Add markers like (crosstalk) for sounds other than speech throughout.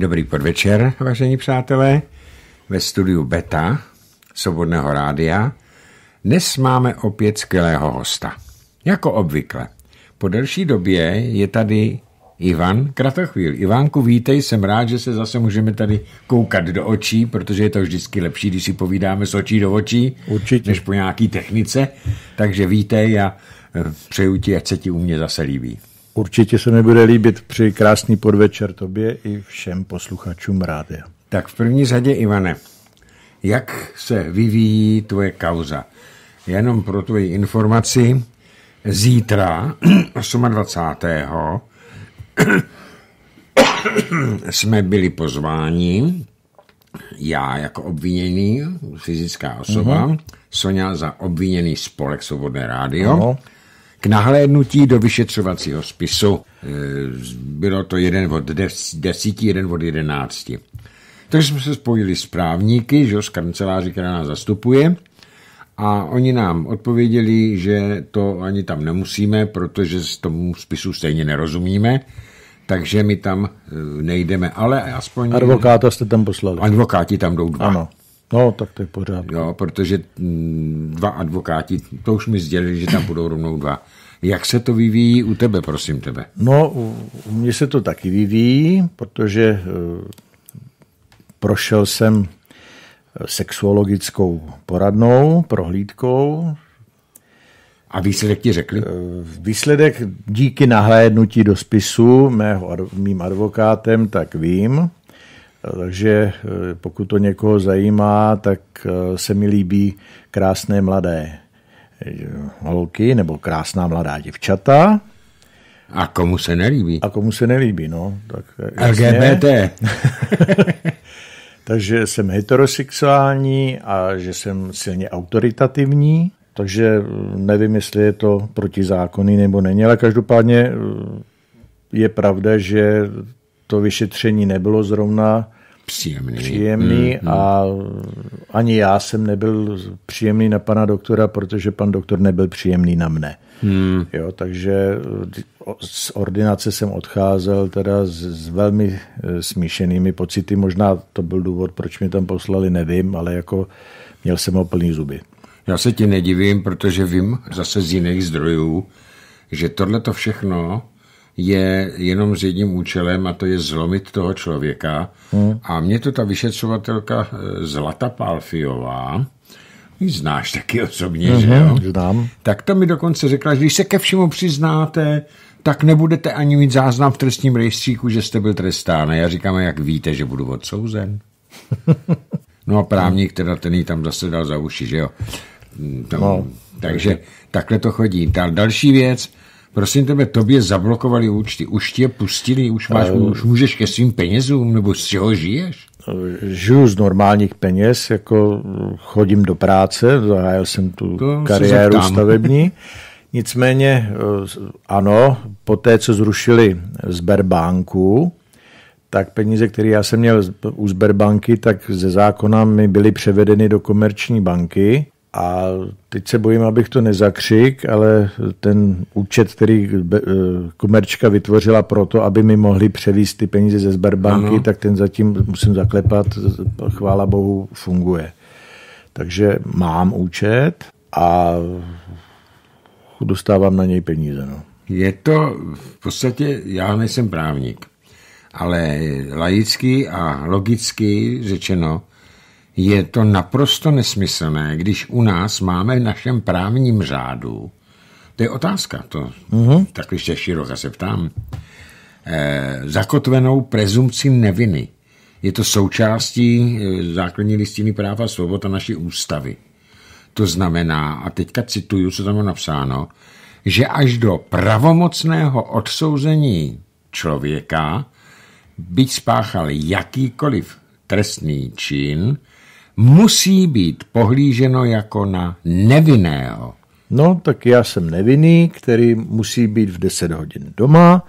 Dobrý podvečer, vážení přátelé, ve studiu Beta, Svobodného rádia. Dnes máme opět skvělého hosta. Jako obvykle. Po delší době je tady Ivan Kratochvíl. Ivánku, vítej, jsem rád, že se zase můžeme tady koukat do očí, protože je to vždycky lepší, když si povídáme s očí do očí, Určitě. než po nějaký technice. Takže vítej a eh, přeju ti, ať se ti u mě zase líbí. Určitě se mi bude líbit při krásný podvečer tobě i všem posluchačům rádia. Tak v první řadě, Ivane, jak se vyvíjí tvoje kauza? Jenom pro tvoji informaci, zítra 28. jsme byli pozváni, já jako obviněný, fyzická osoba, mm-hmm. Sonja za obviněný spolek Svobodné rádio, mm k nahlédnutí do vyšetřovacího spisu. E, bylo to jeden od desíti, jeden od jedenácti. Takže jsme se spojili s právníky, že, z kanceláři, která nás zastupuje, a oni nám odpověděli, že to ani tam nemusíme, protože z tomu spisu stejně nerozumíme, takže my tam e, nejdeme, ale aspoň... Advokáta jste tam poslali. Advokáti tam jdou dva. Ano. No, tak to je pořád. Jo, protože mm, dva advokáti, to už mi sdělili, že tam budou rovnou dva. Jak se to vyvíjí u tebe, prosím tebe? No, u, mě se to taky vyvíjí, protože eh, prošel jsem eh, sexuologickou poradnou, prohlídkou. A výsledek ti řekli? Eh, výsledek díky nahlédnutí do spisu mého, mým advokátem, tak vím. Takže eh, pokud to někoho zajímá, tak eh, se mi líbí krásné mladé eh, holky nebo krásná mladá děvčata. A komu se nelíbí? A komu se nelíbí, no. Tak LGBT. (laughs) takže jsem heterosexuální a že jsem silně autoritativní, takže nevím, jestli je to protizákonný nebo není, ale každopádně je pravda, že to vyšetření nebylo zrovna příjemný. Příjemný hmm, a ani já jsem nebyl příjemný na pana doktora, protože pan doktor nebyl příjemný na mne. Mm. Jo, takže z ordinace jsem odcházel teda s, s velmi e, smíšenými pocity. Možná to byl důvod, proč mě tam poslali, nevím, ale jako měl jsem ho plný zuby. Já se ti nedivím, protože vím zase z jiných zdrojů, že tohle to všechno je jenom s jedním účelem a to je zlomit toho člověka. Hmm. A mě to ta vyšetřovatelka eh, Zlata Palfiová, ji znáš taky osobně, hmm že mhm, jo? Znám. Tak to mi dokonce řekla, že když se ke všemu přiznáte, tak nebudete ani mít záznam v trestním rejstříku, že jste byl trestán. A já říkám, jak víte, že budu odsouzen. (laughs) No a právník teda ten jí tam zase dal za uši, že jo? Mm, no, takže takhle to chodí. Ta další věc, prosím tebe, tobě zablokovali účty, už tě pustili, už, máš, už můžeš ke svým penězům, nebo z čeho žiješ? Žiju z normálních peněz, jako chodím do práce, zahájil jsem tu to kariéru stavební. Nicméně, eh, ano, po té, co zrušili Sberbanku, tak peníze, které já jsem měl u Sberbanky, tak ze zákona mi byly převedeny do komerční banky a teď se bojím, abych to nezakřik, ale ten účet, který eh, komerčka vytvořila pro to, aby mi mohli převést ty peníze ze Sberbanky, ano. tak ten zatím, musím zaklepat, chvála bohu, funguje. Takže mám účet a dostávám na něj peníze. No. Je to v podstatě, já nejsem právník, ale laický a logicky řečeno, je to naprosto nesmyslné, když u nás máme v našem právním řádu. To je otázka, to mm-hmm. tak ještě široka se ptám. Eh, zakotvenou prezumci neviny. Je to součástí eh, základní listiny práva a svobod a naší ústavy. To znamená, a teďka cituju, co tam je napsáno, že až do pravomocného odsouzení člověka, byť spáchal jakýkoliv trestný čin, musí být pohlíženo jako na nevinného. No, tak já jsem nevinný, který musí být v 10 hodin doma,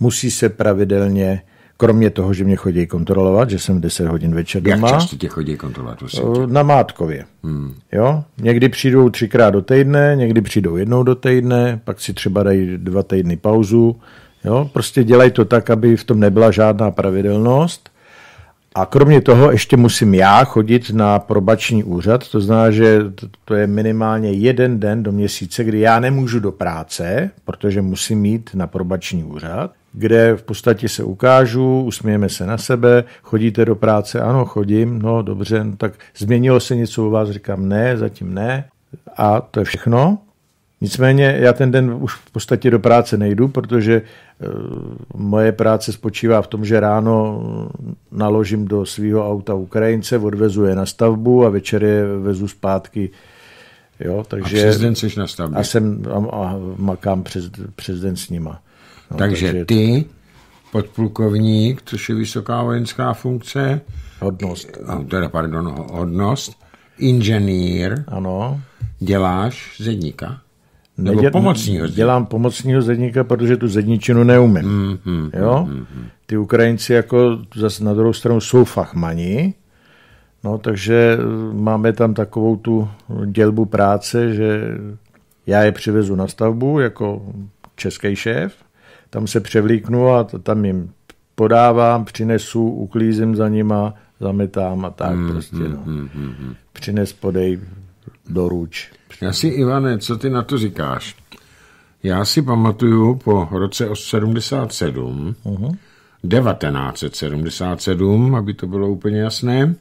musí se pravidelně, kromě toho, že mě chodí kontrolovat, že jsem v 10 hodin večer doma. Jak často tě chodí kontrolovat? Eh, na Mátkově. Hmm. Jo? Někdy přijdou třikrát do týdne, někdy přijdou jednou do týdne, pak si třeba dají dva týdny pauzu. Jo? Prostě dělají to tak, aby v tom nebyla žádná pravidelnost a kromě toho ještě musím já chodit na probační úřad, to znamená, že to je minimálně jeden den do měsíce, kdy já nemůžu do práce, protože musím jít na probační úřad, kde v podstatě se ukážu, usmějeme se na sebe, chodíte do práce, ano, chodím, no dobře, no, tak změnilo se něco u vás, říkám ne, zatím ne a to je všechno. Nicméně já ten den už v podstatě do práce nejdu, protože Eh, moje práce spočívá v tom, že ráno naložím do svého auta Ukrajince, odvezu je na stavbu a večer je vezu zpátky. Jo, takže, a přes den jsi na stavbě. A, jsem, a, a makám přes, přes den s nima. No, takže, takže ty, podplukovník, což je vysoká vojenská funkce. Hodnost. teda, pardon, hodnost. Inženýr. Ano. Děláš zedníka. Nebo Neděl, pomocního zedníka. Dělám pomocního zedníka, protože tu zedničinu neumím. Mm, mm, jo? Mm, mm. Ty Ukrajinci jako zase na druhou stranu jsou fachmani, no takže eh, máme tam takovou tu dělbu práce, že já je přivezu na stavbu jako český šéf, tam se převlíknu a tam jim podávám, přinesu, uklízím za nima, zametám a tak mm, prostě. No. Mm, mm, mm. Přines, podej, doruč. Já si, Ivane, co ty na to říkáš? Já si pamatuju po roce 77, uh-huh. 1977, aby to bylo úplně jasné,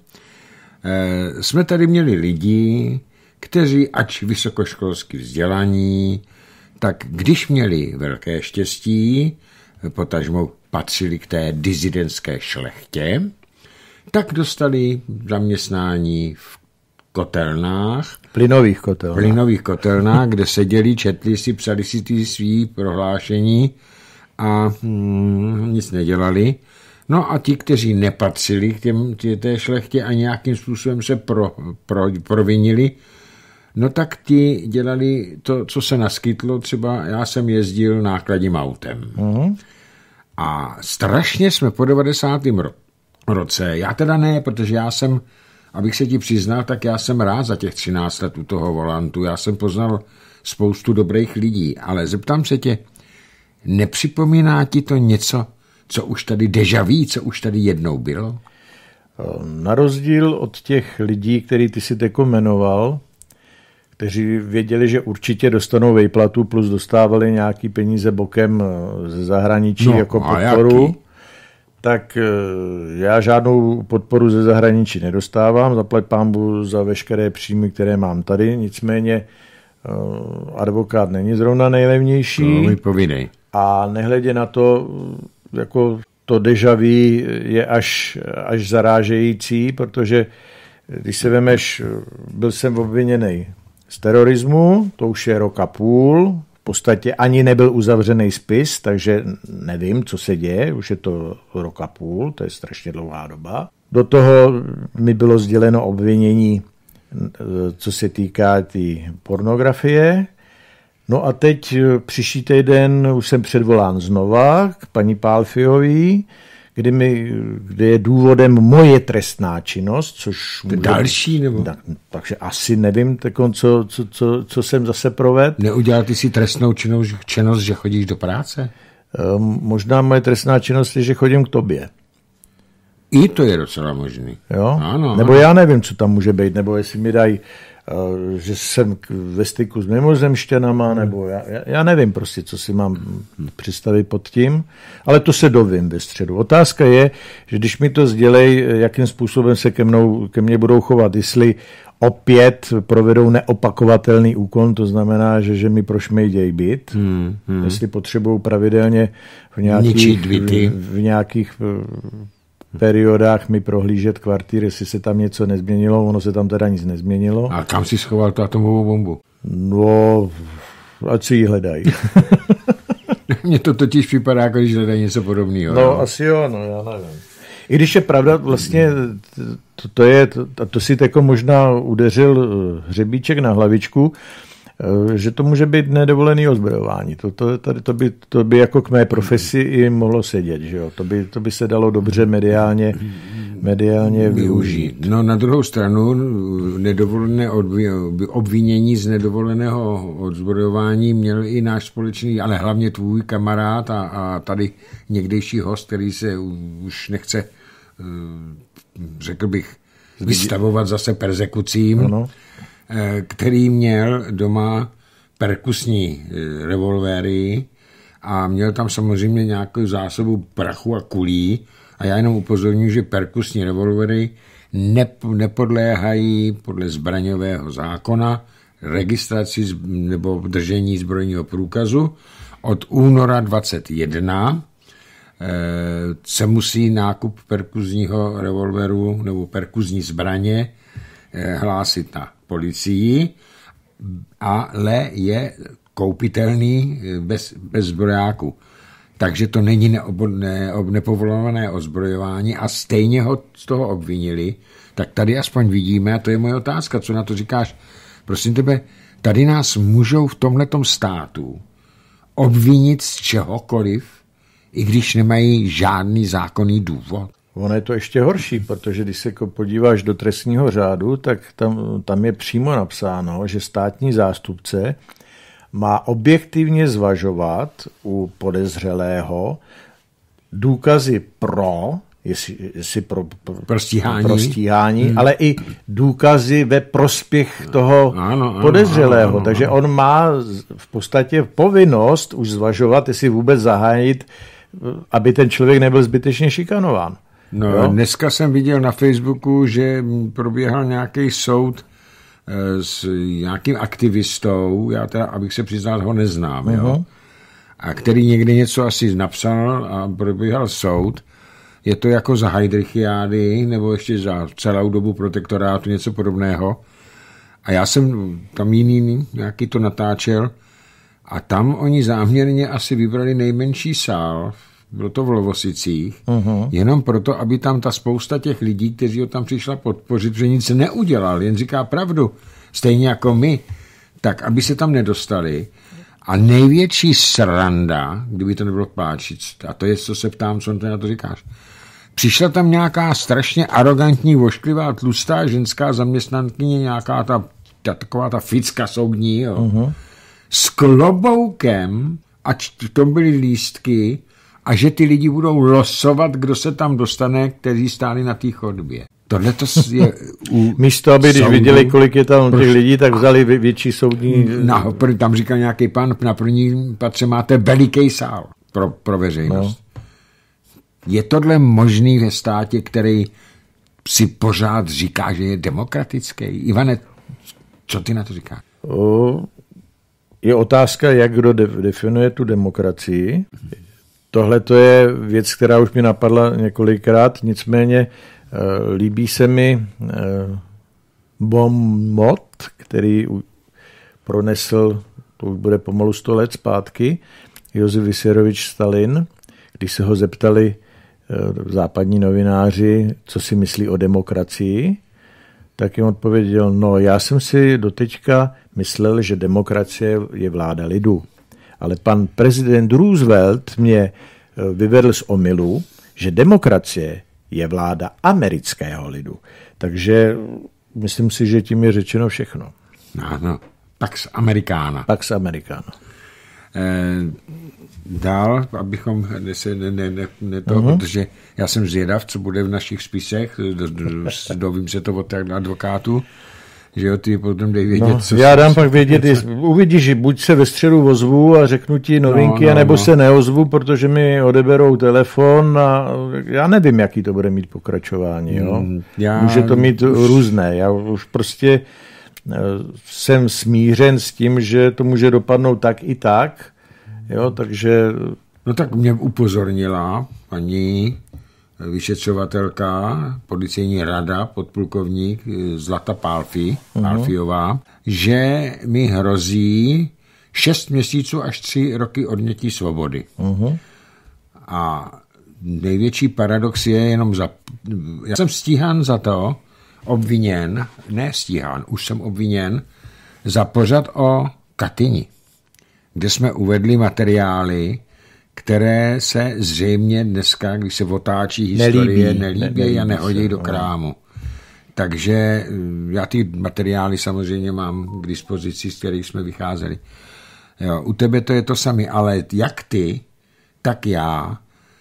eh, jsme tady měli lidi, kteří, ač vysokoškolsky vzdělaní, tak když měli velké štěstí, potažmo patřili k té dizidentské šlechtě, tak dostali zaměstnání v kotelnách. Plynových kotelnách. Plynových kotelnách, kde seděli, četli si, psali si ty svý prohlášení a mm, nic nedělali. No a ti, kteří nepatřili k těm, tě, té šlechtě a nějakým způsobem se pro, pro, provinili, no tak ti dělali to, co se naskytlo. Třeba já jsem jezdil nákladním autem. Mm-hmm. A strašně jsme po 90. roce, já teda ne, protože já jsem Abych se ti přiznal, tak já jsem rád za těch 13 let u toho volantu. Já jsem poznal spoustu dobrých lidí, ale zeptám se tě, nepřipomíná ti to něco, co už tady dejaví, co už tady jednou bylo? Eh, na rozdíl od těch lidí, který ty si teď jmenoval, kteří věděli, že určitě dostanou vejplatu, plus dostávali nějaký peníze bokem eh, ze zahraničí no, jako podporu, jaký? tak eh, já žádnou podporu ze zahraničí nedostávám, zaplať pámbu za veškeré příjmy, které mám tady, nicméně eh, advokát není zrovna nejlevnější. No, mi A nehledě na to, jako to deja je až, až zarážející, protože eh, když se vemeš, byl jsem obviněný z terorismu, to už je rok a půl, podstatě ani nebyl uzavřený spis, takže nevím, co se děje, už je to rok a půl, to je strašně dlouhá doba. Do toho mi bylo sděleno obvinění, co se týká té tý pornografie. No a teď eh, příští týden už jsem předvolán znova k paní Pálfiový, kdy, mi, kdy je důvodem moje trestná činnost, což... Může... Další nebo? Na, takže asi nevím, co, co, co, co jsem zase provedl. Neudělal ty si trestnou činnost, činnost že chodíš do práce? Um, možná moje trestná činnost je, že chodím k tobě. I to je docela možný. Jo? Ano, Nebo ano. já nevím, co tam může být, nebo jestli mi dají že jsem ve styku s mimozemštěnama, hmm. nebo já, já nevím prostě, co si mám přistavit pod tím, ale to se dovím ve středu. Otázka je, že když mi to sdělej, jakým způsobem se ke, mnou, ke mně budou chovat, jestli opět provedou neopakovatelný úkon, to znamená, že, že mi prošmejdějí byt, hmm, hmm. jestli potřebují pravidelně v nějakých, v, v nějakých eh, periodách mi prohlížet kvartýr, jestli se tam něco nezměnilo. Ono se tam teda nic nezměnilo. A kam si schoval tu atomovou bombu? No, ať si ji hledají. (laughs) Mně to totiž připadá, jako když hledají něco podobného. No, no, asi jo, no, já nevím. I když je pravda, vlastně to, to je, to, to si teko jako možná udeřil eh, hřebíček na hlavičku, Eh, že to může být nedovolený ozbrojování. To, to, to, to, by, to by jako k mé profesi i mohlo sedět, že jo? To by, to by se dalo dobře mediálně, mediálně využít. No na druhou stranu nedovolené obvinění z nedovoleného odzbrojování měl i náš společný, ale hlavně tvůj kamarád a, a tady někdejší host, který se už nechce, eh, řekl bych, vystavovat zase persekucím. Ano Eh, který měl doma perkusní eh, revolvery a měl tam samozřejmě nějakou zásobu prachu a kulí a já jenom upozorňuji, že perkusní revolvery nepodléhají podle zbraňového zákona registraci nebo držení zbrojního průkazu. Od února 21 eh, se musí nákup perkuzního revolveru nebo perkuzní zbraně hlásit na policii, ale je koupitelný eh, bez, bez zbrojáku. Takže to není neobo, ne, nepovolované ozbrojování a stejně ho z toho obvinili. Tak tady aspoň vidíme, a to je moje otázka, co na to říkáš. Prosím tebe, tady nás můžou v tomhletom státu obvinit z čehokoliv, i když nemají žádný zákonný důvod. Ono je to ještě horší, protože když se jako podíváš do trestního řádu, tak tam, tam je přímo napsáno, že státní zástupce má objektivně zvažovat u podezřelého důkazy pro, jestli, jestli pro, pro, pro stíhání, pro stíhání hmm. ale i důkazy ve prospěch toho ano, ano, podezřelého. Ano, ano, Takže on má v podstatě povinnost už zvažovat, jestli vůbec zahájit, aby ten člověk nebyl zbytečně šikanován. No, jo? dneska jsem viděl na Facebooku, že proběhl nějaký soud eh, s nějakým aktivistou, já teda, abych se přiznal, ho neznám, uh-huh. jo? a který někdy něco asi napsal a probíhal soud. Je to jako za Heidrichiády, nebo ještě za celou dobu protektorátu, něco podobného. A já jsem tam jiný, nějaký to natáčel, a tam oni záměrně asi vybrali nejmenší sál v bylo to v Lovosicích, uh-huh. jenom proto, aby tam ta spousta těch lidí, kteří ho tam přišla podpořit, že nic neudělal, jen říká pravdu, stejně jako my, tak aby se tam nedostali. A největší sranda, kdyby to nebylo páčit, a to je, co se ptám, co na to říkáš, přišla tam nějaká strašně arrogantní, vošklivá, tlustá ženská zaměstnankyně, nějaká ta, ta taková ta ficka soudní, jo, uh-huh. s kloboukem, a to byly lístky, a že ty lidi budou losovat, kdo se tam dostane, kteří stáli na té chodbě. Tohle to je u (laughs) Místo, aby když soudu, viděli, kolik je tam těch prostě lidí, tak vzali větší soudní... Na, tam říkal nějaký pan, na prvním patře máte veliký sál pro, pro veřejnost. No. Je tohle možný ve státě, který si pořád říká, že je demokratický? Ivane, co ty na to říkáš? je otázka, jak kdo definuje tu demokracii. Tohle to je věc, která už mi napadla několikrát, nicméně eh, líbí se mi eh, Bomot, který pronesl, to už bude pomalu 100 let zpátky, Josef Vyserovič Stalin, když se ho zeptali eh, západní novináři, co si myslí o demokracii, tak jim odpověděl, no já jsem si doteďka myslel, že demokracie je vláda lidu ale pan prezident Roosevelt mě eh, vyvedl z omilu, že demokracie je vláda amerického lidu. Takže eh, myslím si, že tím je řečeno všechno. Ano, no, pax amerikána. Pax amerikána. Eh, dál, abychom se ne, ne, ne, ne to, uh-huh. Mhm. protože já jsem zvědav, co bude v našich spisech, do, do, do, dovím se to od advokátů že jo, ty potom dej vědět, no, co Já dám pak vědět, co... uvidíš, že buď se ve středu ozvu a řeknu ti novinky, no, no, anebo no. se neozvu, protože mi odeberou telefon a já nevím, jaký to bude mít pokračování, jo. Mm, já... Může to mít různé, já už prostě eh, jsem smířen s tím, že to může dopadnout tak i tak, jo, takže... No tak mě upozornila paní vyšetřovatelka, policejní rada, podplukovník eh, Zlata Pálfi, uh-huh. Mhm. Pálfiová, že mi hrozí 6 měsíců až 3 roky odnětí svobody. Mm -hmm. A největší paradox je jenom za... Já jsem stíhán za to, obviněn, ne stíhán, už jsem obviněn, za pořad o Katyni, kde jsme uvedli materiály, které se zřejmě dneska, když se otáčí historie, nelíbí, a nehodí no. do krámu. Takže eh, já ty materiály samozřejmě mám k dispozici, z kterých jsme vycházeli. Jo, u tebe to je to samé, ale jak ty, tak já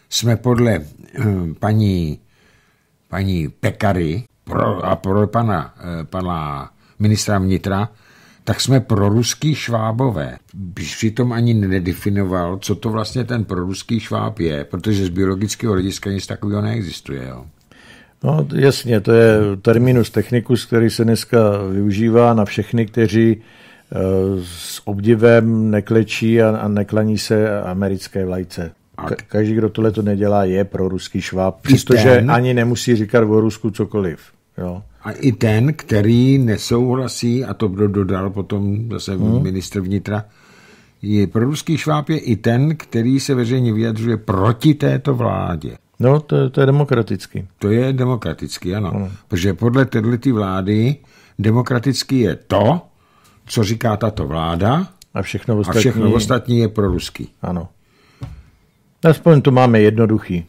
jsme podle eh, paní, paní Pekary pro, a pro pana, eh, pana ministra vnitra tak jsme proruský švábové. Přitom ani nedefinoval, co to vlastně ten proruský šváb je, protože z biologického hlediska nic takového neexistuje. Jo. No jasně, to je terminus technicus, který se dneska využívá na všechny, kteří eh, s obdivem neklečí a, neklaní se americké vlajce. Ka- každý, kdo tohle to nedělá, je pro ruský šváb, přestože ani nemusí říkat o Rusku cokoliv. Jo. A i ten, který nesouhlasí, a to dodal potom zase hmm. ministr vnitra, je pro ruský šváb je i ten, který se veřejně vyjadřuje proti této vládě. No, to, to je demokratický. To je demokratický, ano. Hmm. Protože podle této vlády demokratický je to, co říká tato vláda, a všechno ostatní, a všechno ostatní je ruský. Ano. Aspoň to máme jednoduchý.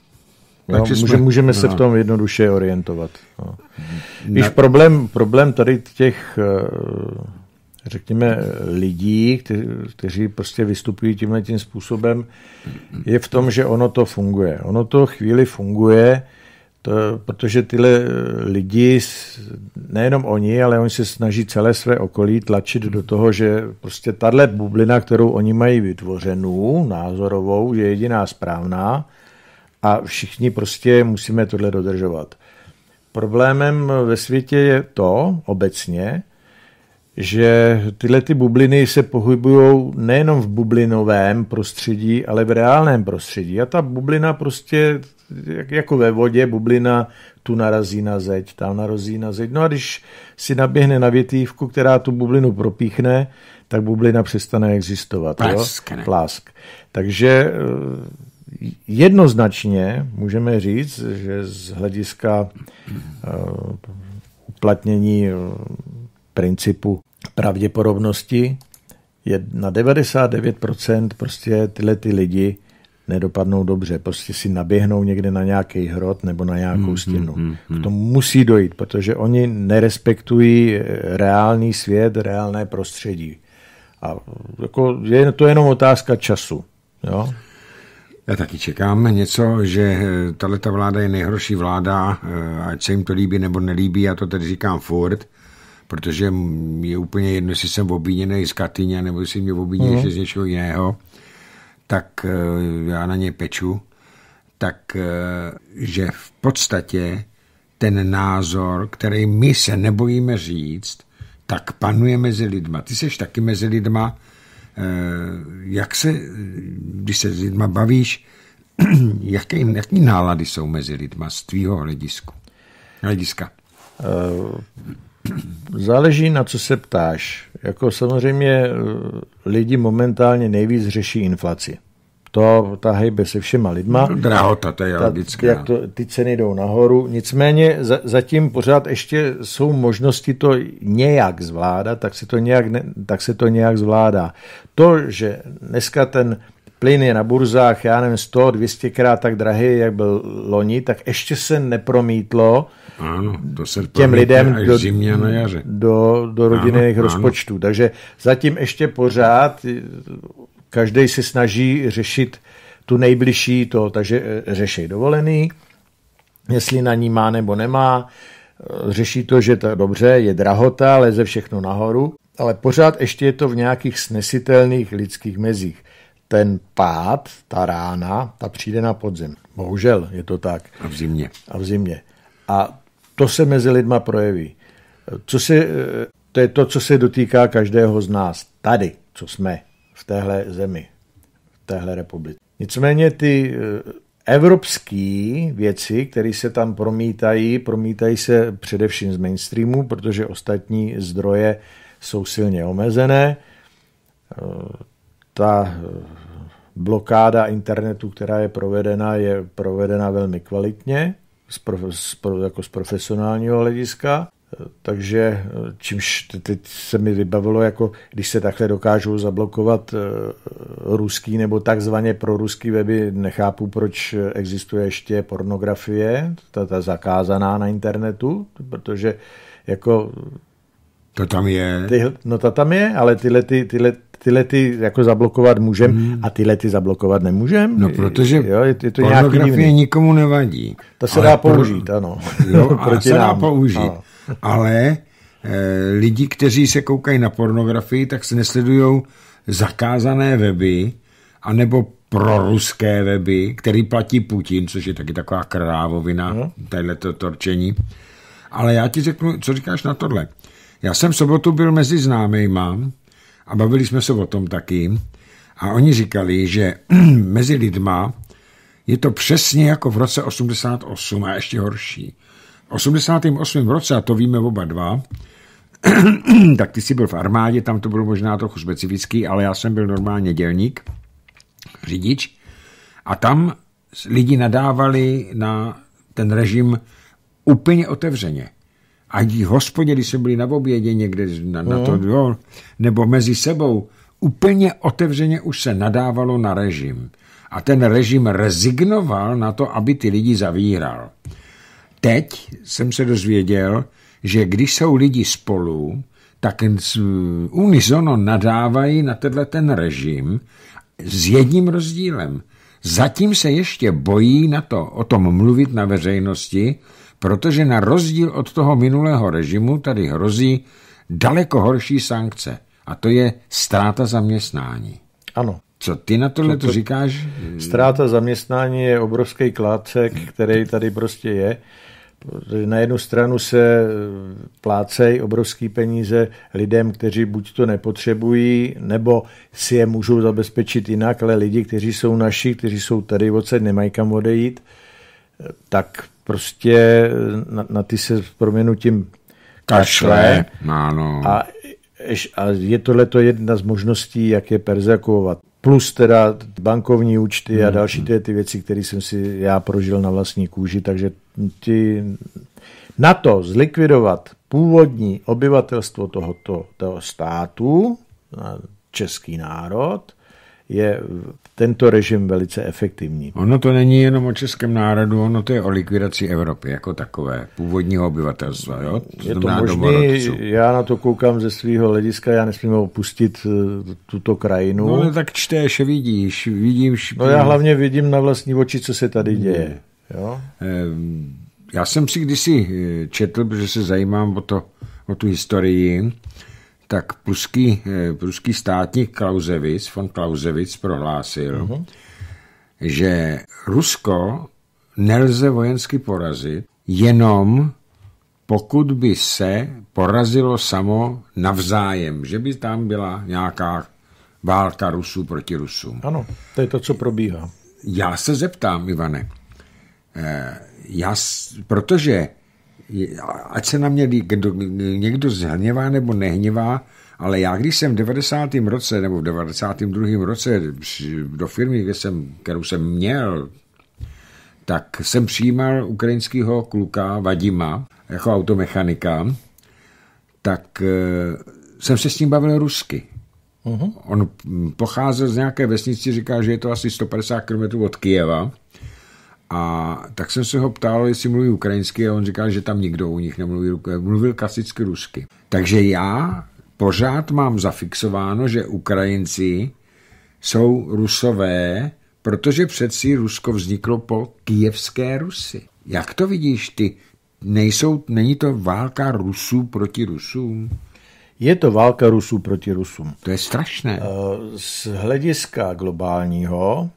No, Takže jo, může, jsme... Můžeme se no. v tom jednoduše orientovat. No. Když Víš, problém, problém tady těch, eh, řekněme, lidí, kteří prostě vystupují tímhle tím způsobem, je v tom, že ono to funguje. Ono to chvíli funguje, to, protože tyhle eh, lidi, nejenom oni, ale oni se snaží celé své okolí tlačit do toho, že prostě tahle bublina, kterou oni mají vytvořenou, názorovou, je jediná správná, a všichni prostě musíme tohle dodržovat. Problémem ve světě je to obecně, že tyhle ty bubliny se pohybují nejenom v bublinovém prostředí, ale v reálném prostředí. A ta bublina prostě, jako ve vodě, bublina tu narazí na zeď, tam narazí na zeď. No a když si naběhne na větývku, která tu bublinu propíchne, tak bublina přestane existovat. Plask. Jo? Plask. Takže eh, jednoznačně můžeme říct, že z hlediska eh, uplatnění eh, principu pravděpodobnosti je na 99% prostě tyhle ty lidi nedopadnou dobře. Prostě si naběhnou někde na nějaký hrot nebo na nějakou hmm, stěnu. Hmm, hmm, K tomu musí dojít, protože oni nerespektují eh, reálný svět, reálné prostředí. A jako je to jenom otázka času. Jo? Já taky čekám něco, že eh, tato vláda je nejhorší vláda, eh, ať se jim to líbí nebo nelíbí, já to tedy říkám furt, protože je úplně jedno, jestli jsem obviněný z Katyně, nebo jestli mě obviněný mm. z něčeho jiného, tak eh, já na ně peču, tak že v podstatě ten názor, který my se nebojíme říct, tak panuje mezi lidma. Ty seš taky mezi lidma, Eh, jak se, když se s lidma bavíš, (clears throat) jaké, jaký nálady jsou mezi lidma z tvýho hledisku, hlediska? Eh, záleží na co se ptáš. Jako samozřejmě eh, lidi momentálně nejvíc řeší inflaci to ta hejbe se všema lidma. No, drahota, to je ta, Jak no. to, ty ceny jdou nahoru. Nicméně za, zatím pořád ještě jsou možnosti to nějak zvládat, tak se to nějak, ne, tak se to nějak zvládá. To, že dneska ten plyn je na burzách, já nevím, 100, 200 krát tak drahý, jak byl loni, tak ještě se nepromítlo ano, to se těm lidem do, zimě na jaře. do, do rodinných ano, rozpočtů. Ano. Takže zatím ještě pořád každý se snaží řešit tu nejbližší to, takže eh, řeší dovolený, jestli na ní má nebo nemá, eh, řeší to, že to dobře, je drahota, leze všechno nahoru, ale pořád ještě je to v nějakých snesitelných lidských mezích. Ten pád, ta rána, ta přijde na podzim. Bohužel je to tak. A v zimě. A v zimě. A to se mezi lidma projeví. Eh, co se, to je to, co se dotýká každého z nás. Tady, co jsme v téhle zemi, v téhle republice. Nicméně ty eh, evropské věci, které se tam promítají, promítají se především z mainstreamu, protože ostatní zdroje jsou silně omezené. Eh, ta eh, blokáda internetu, která je provedena, je provedena velmi kvalitně, z, prof, z, jako z profesionálního hlediska. Takže eh, čímž teď se mi vybavilo, jako když se takhle dokážou zablokovat eh, ruský nebo takzvaně proruský weby, nechápu, proč existuje ještě pornografie, ta, ta zakázaná na internetu, protože jako... To tam je. Ty, no ta tam je, ale tyhle, ty, tyhle, tyhle ty jako zablokovat můžem hmm. a tyhle ty zablokovat nemůžem. No protože jo, je, je to pornografie nikomu nevadí. To se dá použít, pro... ano. Jo, (laughs) a Proti se nám. dá použít. Ano ale eh, lidi, kteří se koukají na pornografii, tak se nesledují zakázané weby anebo proruské weby, který platí Putin, což je taky taková krávovina, no. Mhm. tadyhle to torčení. Ale já ti řeknu, co říkáš na tohle. Já jsem v sobotu byl mezi známejma a bavili jsme se o tom taky a oni říkali, že (clears throat) mezi lidma je to přesně jako v roce 88 a ještě horší. 88. roce, a to víme oba dva, (clears throat) tak ty jsi byl v armádě, tam to bylo možná trochu specifický, ale já jsem byl normálně dělník, řidič, a tam lidi nadávali na ten režim úplně otevřeně. A hospodě, když se byli na obědě někde na, na mhm. to, jo, nebo mezi sebou, úplně otevřeně už se nadávalo na režim. A ten režim rezignoval na to, aby ty lidi zavíral teď jsem se dozvěděl, že když jsou lidi spolu, tak unisono nadávají na tenhle ten režim s jedním rozdílem. Zatím se ještě bojí na to, o tom mluvit na veřejnosti, protože na rozdíl od toho minulého režimu tady hrozí daleko horší sankce. A to je ztráta zaměstnání. Ano. Co ty na tohle to, to říkáš? Ztráta zaměstnání je obrovský klácek, který tady prostě je. Na jednu stranu se e, plácejí obrovské peníze lidem, kteří buď to nepotřebují, nebo si je můžou zabezpečit jinak, ale lidi, kteří jsou naši, kteří jsou tady odsaď, nemají kam odejít, e, tak prostě e, na, na ty se s proměnutím kašle. Ano. A, a je tohle jedna z možností, jak je perzakovat plus teda bankovní účty a hmm, další hmm. ty, ty věci, které jsem si já prožil na vlastní kůži, takže ty, na to zlikvidovat původní obyvatelstvo tohoto toho státu, český národ, je tento režim velice efektivní. Ono to není jenom o českém národu, ono to je o likvidaci Evropy jako takové, původního obyvatelstva. Jo? To je to možný, já na to koukám ze svého hlediska, já nesmím opustit eh, tuto krajinu. No ale tak čteš, vidíš, vidíš. No já hlavně vidím na vlastní oči, co se tady děje. Jo? Ehm, já jsem si kdysi eh, četl, protože se zajímám o, to, o tu historii, tak pruský, eh, pruský státník Klausewitz, von Klausewitz prohlásil, uh-huh. že Rusko nelze vojensky porazit, jenom pokud by se porazilo samo navzájem, že by tam byla nějaká válka Rusů proti Rusům. Ano, to je to, co probíhá. Já se zeptám, Ivane, Eh, já, protože ať se na mě kdo, někdo zhněvá nebo nehněvá, ale já, když jsem v 90. roce nebo v 92. roce do firmy, kde jsem, kterou jsem měl, tak jsem přijímal ukrajinského kluka Vadima jako automechanika, tak eh, jsem se s ním bavil rusky. Uhum. On pocházel z nějaké vesnici, říká, že je to asi 150 km od Kijeva a tak jsem se ho ptal, jestli mluví ukrajinsky a on říkal, že tam nikdo u nich nemluví, mluvil klasicky rusky. Takže já pořád mám zafixováno, že Ukrajinci jsou rusové, protože přeci Rusko vzniklo po kijevské Rusy. Jak to vidíš ty? Nejsou, není to válka Rusů proti Rusům? Je to válka Rusů proti Rusům. To je strašné. Eh, z hlediska globálního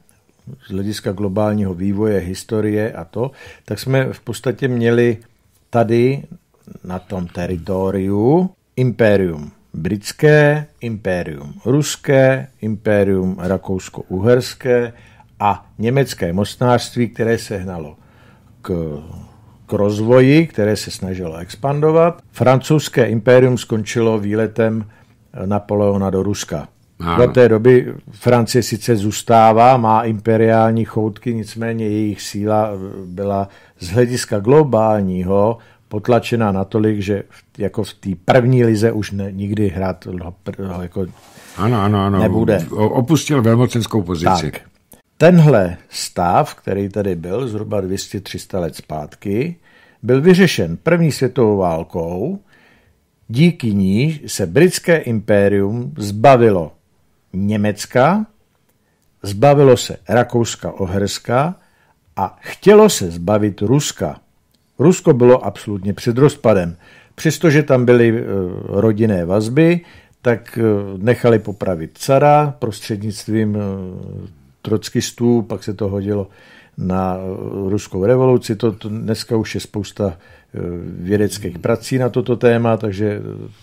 z hlediska globálního vývoje, historie a to, tak jsme v podstatě měli tady na tom teritoriu impérium britské, impérium ruské, impérium rakousko-uherské a německé mocnářství, které se hnalo k, k rozvoji, které se snažilo expandovat. Francouzské impérium skončilo výletem Napoleona do Ruska. Ano. Do té doby Francie sice zůstává, má imperiální choutky, nicméně jejich síla eh, byla z hlediska globálního potlačena natolik, že jako v té první lize už ne, nikdy hrát jako ano, ano, ano. nebude. Opustil velmocenskou pozici. Tak. Tenhle stav, který tady byl zhruba 200-300 let zpátky, byl vyřešen první světovou válkou, díky níž se britské impérium zbavilo Německa, zbavilo se Rakouska-Oherska a chtělo se zbavit Ruska. Rusko bylo absolutně před rozpadem. Přestože tam byly eh, rodinné vazby, tak eh, nechali popravit cara prostřednictvím eh, trockistů, pak se to hodilo na ruskou revoluci. To, dneska už je spousta vědeckých prací na toto téma, takže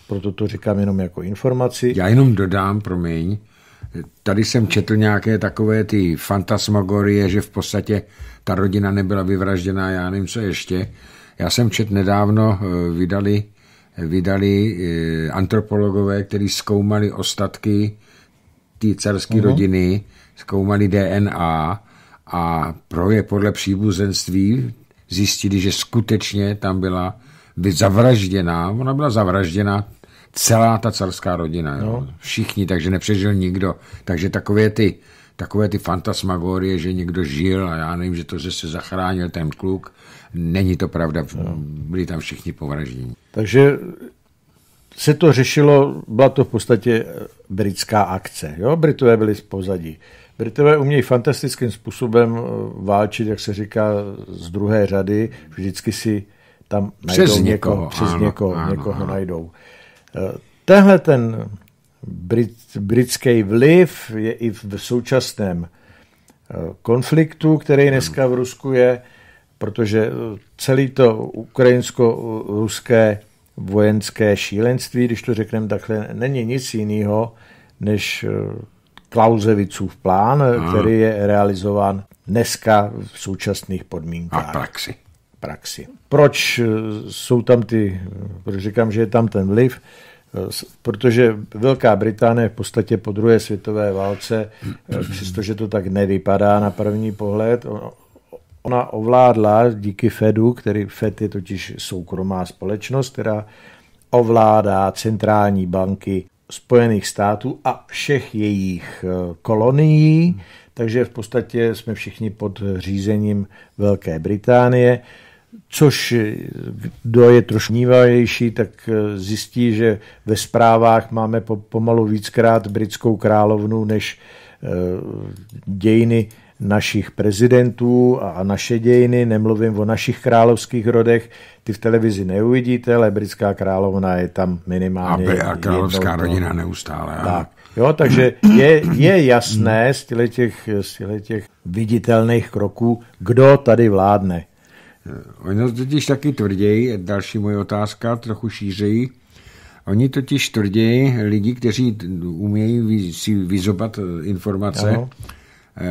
proto to říkám jenom jako informaci. Já jenom dodám, promiň, Tady jsem četl nějaké takové ty fantasmagorie, že v podstatě ta rodina nebyla vyvražděná, já nevím, co ještě. Já jsem čet nedávno, eh, vydali, vydali eh, antropologové, kteří zkoumali ostatky té carské uh-huh. Mhm. rodiny, zkoumali DNA a pro je podle příbuzenství zjistili, že skutečně tam byla zavražděná, ona byla zavražděna celá ta carská rodina, jo. No. všichni, takže nepřežil nikdo. Takže takové ty, takové ty fantasmagorie, že někdo žil a já nevím, že to, že se zachránil ten kluk, není to pravda, no. byli tam všichni povražděni. Takže se to řešilo, byla to v podstatě eh, britská akce, jo? Britové byli z pozadí. Britové umějí fantastickým způsobem eh, válčit, jak se říká, z druhé řady, vždycky si tam najdou přes někoho, někoho přes ano, někoho, ano, někoho ano. najdou. Tenhle ten brit, britský vliv je i v současném eh, konfliktu, který dneska v Rusku je, protože eh, celý to ukrajinsko-ruské vojenské šílenství, když to řekneme takhle, není nic jiného než eh, Klauzevicův plán, Aha. Hmm. který je realizován dneska v současných podmínkách. A praxi praxi. Proč eh, jsou tam ty, proč říkám, že je tam ten vliv? Eh, protože Velká Británie v podstatě po druhé světové válce, eh, přestože to tak nevypadá na první pohled, ona ovládla díky Fedu, který Fed je totiž soukromá společnost, která ovládá centrální banky Spojených států a všech jejich kolonií, takže v podstatě jsme všichni pod řízením Velké Británie což eh, kdo je trošku tak eh, zjistí, že ve zprávách máme pomalu víckrát britskou královnu než eh, dějiny našich prezidentů a naše dějiny, nemluvím o našich královských rodech, ty v televizi neuvidíte, ale britská královna je tam minimálně. a královská jednou, rodina neustále. Tak. Jo, takže je, je jasné z těch, z těch viditelných kroků, kdo tady vládne to totiž taky tvrději, další moje otázka, trochu šířejí. Oni totiž tvrději lidi, kteří umějí si vyzobat eh, informace, Aho. Eh,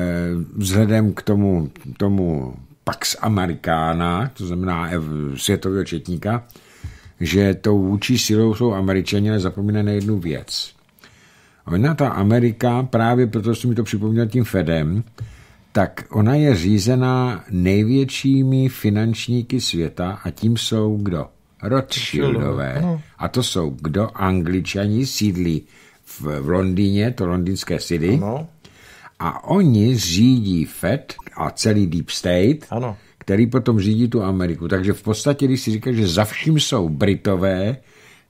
vzhledem k tomu, tomu Pax Americana, to znamená světového četníka, že tou vůči silou jsou američani, ale zapomíná na jednu věc. Ona, ta Amerika, právě proto že mi to připomněl tím Fedem, tak ona je řízená největšími finančníky světa a tím jsou kdo? Rothschildové. A to jsou kdo? Angličani sídlí v, v Londýně, to londýnské City. A oni řídí Fed a celý Deep State, ano. který potom řídí tu Ameriku. Takže v podstatě, když si říkáš, že za vším jsou Britové,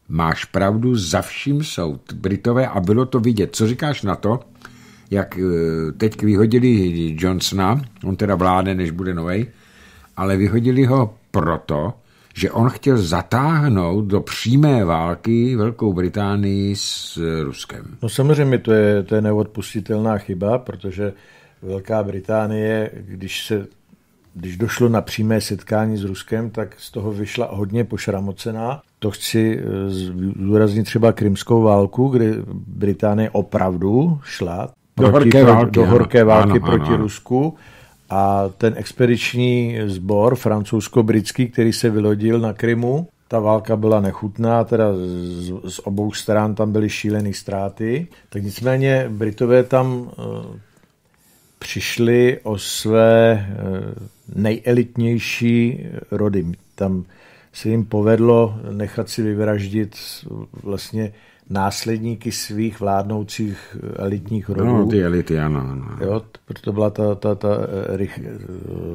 máš pravdu, za vším jsou Britové a bylo to vidět. Co říkáš na to, jak eh, teď vyhodili Johnsona, on teda vládne, než bude novej, ale vyhodili ho proto, že on chtěl zatáhnout do přímé války Velkou Británii s eh, Ruskem. No samozřejmě to je, to je neodpustitelná chyba, protože Velká Británie, když se když došlo na přímé setkání s Ruskem, tak z toho vyšla hodně pošramocená. To chci eh, zúraznit třeba krymskou válku, kdy Británie opravdu šla do horké války, do horké války ano, proti ano, Rusku. A ten expediční sbor francouzsko-britský, který se vylodil na Krymu, ta válka byla nechutná, teda z, z obou stran tam byly šílené ztráty. Tak nicméně Britové tam e, přišli o své e, nejelitnější rody. Tam se jim povedlo nechat si vyvraždit vlastně následníky svých vládnoucích elitních no, rodů. No, ty elity, ano. ano. Jo, proto byla ta, ta, ta eh, rych, eh,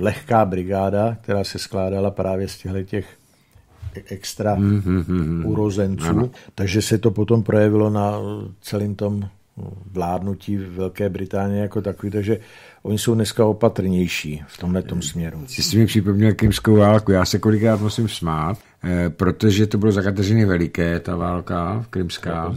lehká brigáda, která se skládala právě z těchto těch e, extra mm, mm, mm, urozenců. Ano. Takže se to potom projevilo na celém tom vládnutí Velké Británie jako takový, takže oni jsou dneska opatrnější v tomhle tom směru. Jsi si mi připomněl Krymskou válku. Já se kolikrát musím smát, eh, protože to bylo za Kateřiny Veliké, ta válka v Krymská.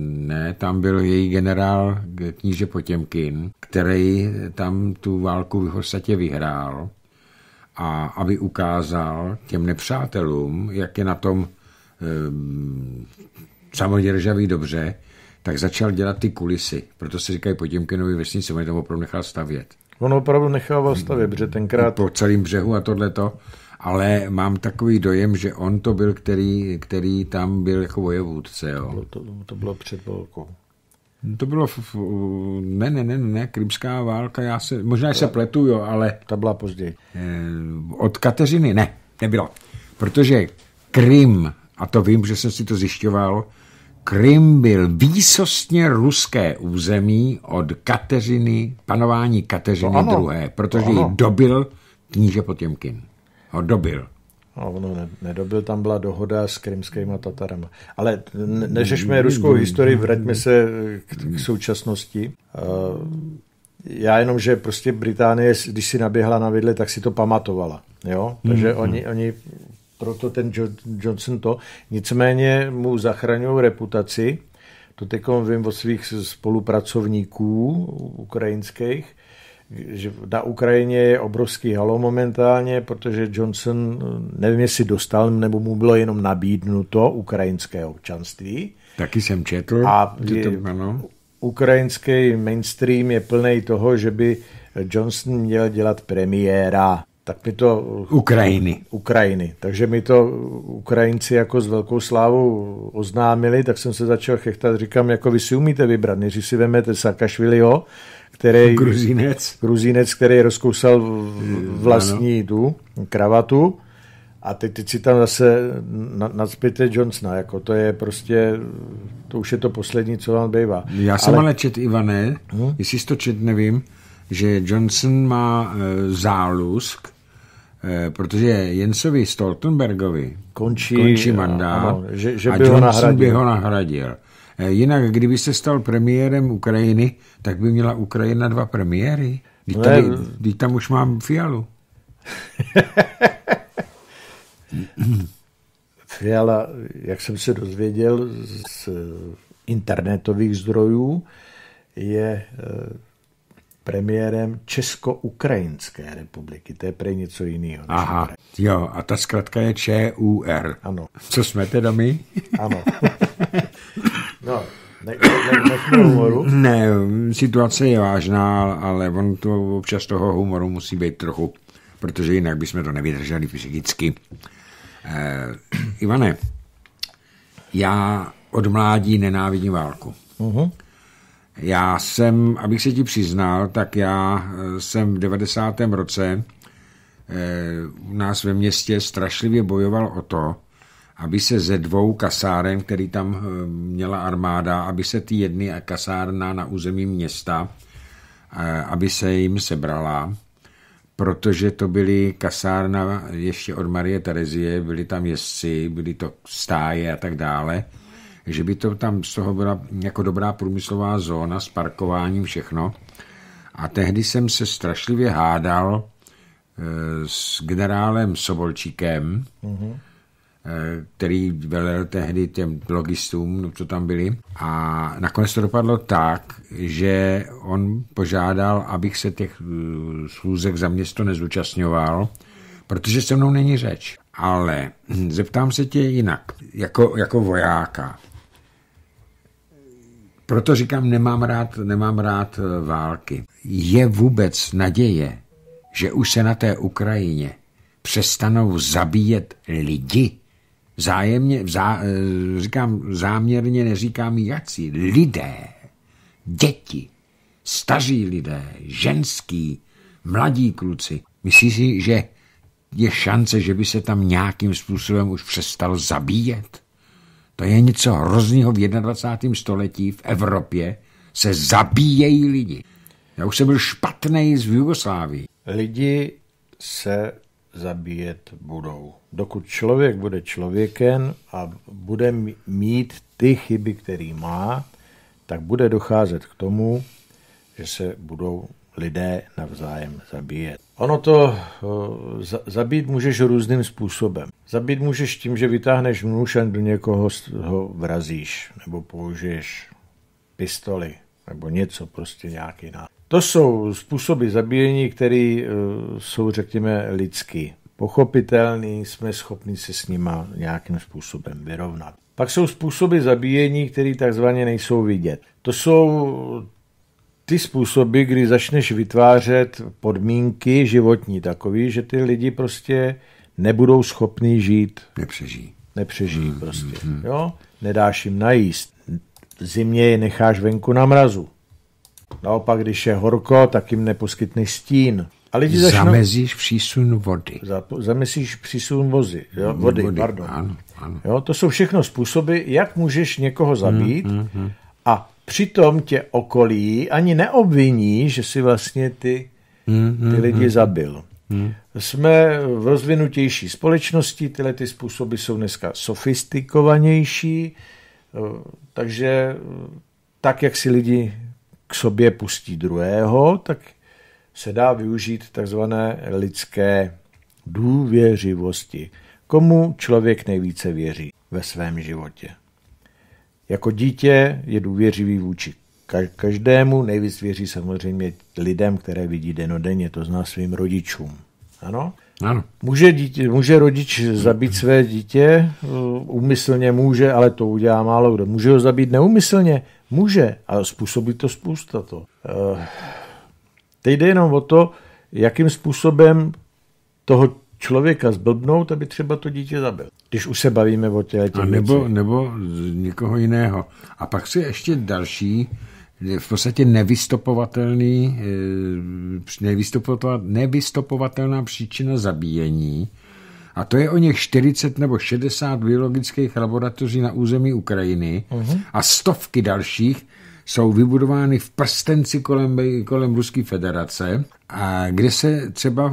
Ne, tam byl její generál kníže Potěmkin, který tam tu válku v podstatě vyhrál a aby ukázal těm nepřátelům, jak je na tom um, samoděržavý dobře, tak začal dělat ty kulisy. Proto se říkají Potěmkinovi vesnice, on tam opravdu nechal stavět. On opravdu nechával stavět, protože tenkrát... Po celém břehu a tohleto. Ale mám takový dojem, že on to byl, který, který tam byl jako vojevůdce. Jo. To, bylo, to, to bylo před válkou. To bylo, F, f, ne, ne, ne, ne, krymská válka, já se, možná se pletu, jo, ale... Ta byla později. Eh, od Kateřiny ne, nebylo. Protože Krym, a to vím, že jsem si to zjišťoval, Krym byl výsostně ruské území od Kateřiny, panování Kateřiny no II., protože ji dobil kníže Potěmkin. Ho dobil. No, ono nedobil, tam byla dohoda s krymskými Tatarama. Ale neřešme mm-hmm. ruskou historii, vraťme se eh, k, k současnosti. Eh, já jenom, že prostě Británie, když si naběhla na vidle, tak si to pamatovala. Jo? Takže mm-hmm. oni, oni proto ten Johnson to. Nicméně mu zachraňují reputaci. To teď vím od svých spolupracovníků ukrajinských, že na Ukrajině je obrovský halo momentálně, protože Johnson, nevím, jestli dostal, nebo mu bylo jenom nabídnuto ukrajinské občanství. Taky jsem četl. A je, to, ukrajinský mainstream je plný toho, že by Johnson měl dělat premiéra tak mi to... Ukrajiny. Ukrajiny. Takže mi to Ukrajinci jako s velkou slávou oznámili, tak jsem se začal chechtat, říkám, jako vy si umíte vybrat, než si vemete Sakašviliho, který... Gruzínec. Gruzínec, který rozkousal vlastní ano. tu kravatu a teď, teď si tam zase nadspěte Johnsona, jako to je prostě, to už je to poslední, co vám bývá. Já jsem ale, ale čet, Ivane, hm? jestli jsi to čet, nevím, že Johnson má e, zálusk, Eh, protože Jensovi Stoltenbergovi končí, končí eh, mandát ano, že, že by a Johnson nahradil. by ho nahradil. Eh, jinak, kdyby se stal premiérem Ukrajiny, tak by měla Ukrajina dva premiéry. Když, no tady, když tam už mám Fialu. (laughs) Fiala, jak jsem se dozvěděl z internetových zdrojů, je premiérem Česko-Ukrajinské republiky. To je pre něco jiného. Aha, Ukrajin. jo, a ta zkratka je ČUR. Ano. Co jsme teda my? Ano. (laughs) no, ne, ne, humoru? Ne, situace je vážná, ale on to občas toho humoru musí být trochu, protože jinak bychom to nevydrželi psychicky. Eh, Ivane, já od mládí nenávidím válku. Uh-huh. Já jsem, abych se ti přiznal, tak já eh, jsem v 90. roce eh, u nás ve městě strašlivě bojoval o to, aby se ze dvou kasáren, který tam eh, měla armáda, aby se ty jedny kasárna na území města, aby se jim sebrala, protože to byly kasárna ještě od Marie Terezie, byli tam jezdci, byly to stáje a tak dále že by to tam z toho byla jako dobrá průmyslová zóna s parkováním všechno. A tehdy jsem se strašlivě hádal e, s generálem Sobolčíkem, e, který velel tehdy těm logistům, no, co tam byli. A nakonec to dopadlo tak, že on požádal, abych se těch e, schůzek za město nezúčastňoval, protože se mnou není řeč. Ale hm, zeptám se tě jinak, jako, jako vojáka. Proto říkám, nemám rád, nemám rád eh, války. Je vůbec naděje, že už se na té Ukrajině přestanou zabíjet lidi, zájemně, zá, eh, říkám záměrně, neříkám jací, lidé, děti, staří lidé, ženský, mladí kluci. myslíš si, že je šance, že by se tam nějakým způsobem už přestal zabíjet? To je něco hroznýho v 21. století v Evropě. Se zabíjejí lidi. Já už jsem byl špatný z Jugoslávii. Lidi se zabíjet budou. Dokud člověk bude člověkem a bude mít ty chyby, který má, tak bude docházet k tomu, že se budou lidé navzájem zabíjet. Ono to eh, zabít můžeš různým způsobem. Zabít můžeš tím, že vytáhneš nůž a do někoho ho vrazíš, nebo použiješ pistoli, nebo něco, prostě nějaký nástroj. To jsou způsoby zabíjení, které eh, jsou, řekněme, lidský. Pochopitelný, jsme schopni se s nima nějakým způsobem vyrovnat. Pak jsou způsoby zabíjení, které takzvaně nejsou vidět. To jsou ty způsoby, kdy začneš vytvářet podmínky životní takové, že ty lidi prostě nebudou schopni žít. Nepřežijí. Nepřežijí hmm, prostě. hmm. jo? Nedáš jim najíst. Zimě je necháš venku na mrazu. Naopak, když je horko, tak jim neposkytneš stín. A lidi začnou... Zamezíš přísun vody. Zapo- zamezíš přísun vozy, jo? vody. vody. Pardon. Ano, ano. Jo? To jsou všechno způsoby, jak můžeš někoho zabít hmm, hmm, a přitom tě okolí ani neobviní, že si vlastně ty, ty mm-hmm. lidi zabil. Hmm. Jsme v rozvinutější společnosti, tyhle ty způsoby jsou dneska sofistikovanější, eh, takže tak, jak si lidi k sobě pustí druhého, tak se dá využít takzvané lidské důvěřivosti. Komu člověk nejvíce věří ve svém životě? Jako dítě je důvěřivý vůči každému, nejvíc věří samozřejmě lidem, které vidí denodenně, to zná svým rodičům. Ano? Ano. Může, dítě, může rodič zabít své dítě? Eh, úmyslně může, ale to udělá málo kdo. Může ho zabít neumyslně? Může, ale způsobí to spousta to. Eh, teď jde jenom o to, jakým způsobem toho člověka zblbnout, aby třeba to dítě zabil. Když už se bavíme o těch A nebo, nebo nebo někoho jiného. A pak si ještě další, v podstatě nevystopovatelný, eh, nevystopovatelná příčina zabíjení, a to je o něch 40 nebo 60 biologických laboratoří na území Ukrajiny uh-huh. a stovky dalších jsou vybudovány v prstenci kolem, kolem Ruské federace, a kde se třeba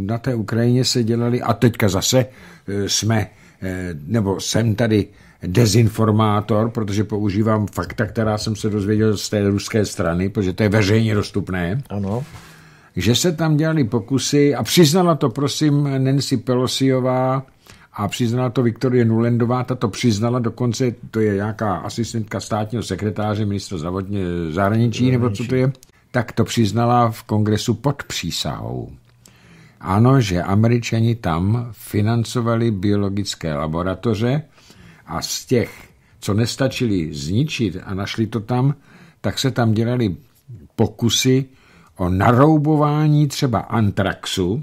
na té Ukrajině se dělali, a teďka zase eh, jsme Eh, nebo jsem tady dezinformátor, protože používám fakta, která jsem se dozvěděl z té ruské strany, protože to je veřejně dostupné. Ano. Že se tam dělali pokusy a přiznala to, prosím, Nancy Pelosiová a přiznala to Viktorie Nulendová, ta to přiznala dokonce, to je nějaká asistentka státního sekretáře, ministra zavodně, zahraničí, nebo co to je, tak to přiznala v kongresu pod přísahou. Ano, že američani tam financovali biologické laboratoře a z těch, co nestačili zničit a našli to tam, tak se tam dělali pokusy o naroubování třeba antraxu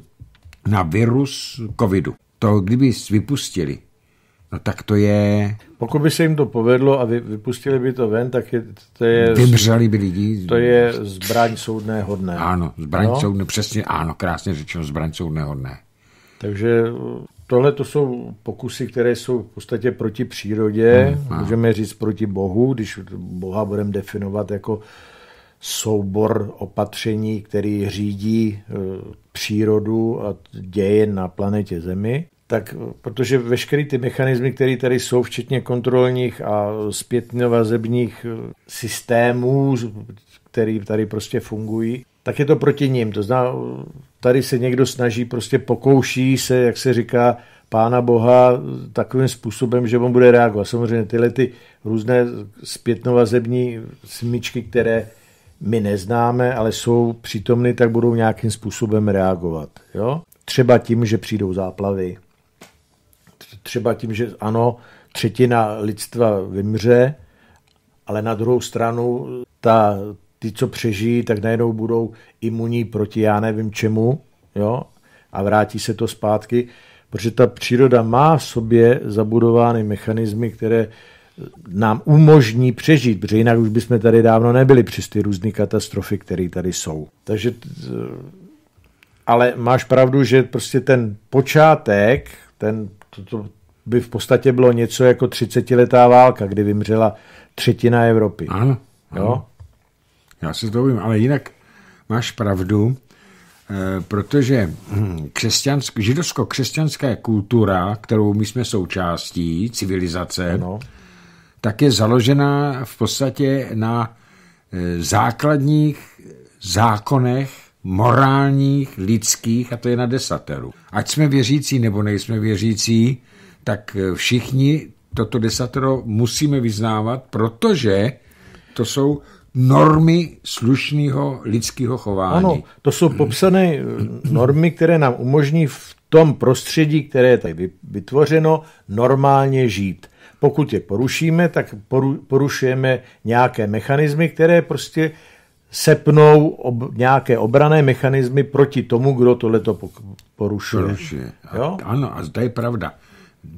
na virus covidu. To kdyby vypustili, No tak to je... Pokud by se jim to povedlo a vypustili by to ven, tak je, to je... Vymřeli by lidi. To je zbraň soudné hodné. Ano, zbraň ano? soudné, přesně, ano, krásně řečeno, zbraň soudné hodné. Takže eh, tohle to jsou pokusy, které jsou v podstatě proti přírodě, hmm, hmm můžeme říct proti Bohu, když Boha budeme definovat jako soubor opatření, který řídí eh, přírodu a děje na planetě Zemi tak protože veškeré ty mechanismy, které tady jsou, včetně kontrolních a zpětnovazebních eh, systémů, které tady prostě fungují, tak je to proti ním. To zná, tady se někdo snaží, prostě pokouší se, jak se říká, pána Boha takovým způsobem, že on bude reagovat. Samozřejmě tyhle ty různé zpětnovazební smyčky, které my neznáme, ale jsou přítomny, tak budou nějakým způsobem reagovat. Jo? Třeba tím, že přijdou záplavy, třeba tím, že ano, třetina lidstva vymře, ale na druhou stranu ta, ty, co přežijí, tak najednou budou imunní proti já nevím čemu jo? a vrátí se to zpátky, protože ta příroda má v sobě zabudovány mechanismy, které nám umožní přežít, protože jinak už bychom tady dávno nebyli přes ty různé katastrofy, které tady jsou. Takže, ale máš pravdu, že prostě ten počátek, ten to, to by v podstatě bylo něco jako 30-letá válka, kdy vymřela třetina Evropy. Ano. ano. Jo? Já si to vím, ale jinak máš pravdu, eh, protože hm, křesťansk, židovsko-křesťanská kultura, kterou my jsme součástí, civilizace, ano. tak je založená v podstatě na eh, základních zákonech morálních, lidských a to je na desateru. Ať jsme věřící nebo nejsme věřící, tak eh, všichni toto desatero musíme vyznávat, protože to jsou normy slušného lidského chování. Ano, to jsou mm. popsané eh, normy, které nám umožní v tom prostředí, které je tady vytvořeno, normálně žít. Pokud je porušíme, tak porušujeme nějaké mechanismy, které prostě sepnou ob, nějaké obrané mechanismy proti tomu, kdo to porušuje. porušuje. A, jo? Ano, a to je pravda.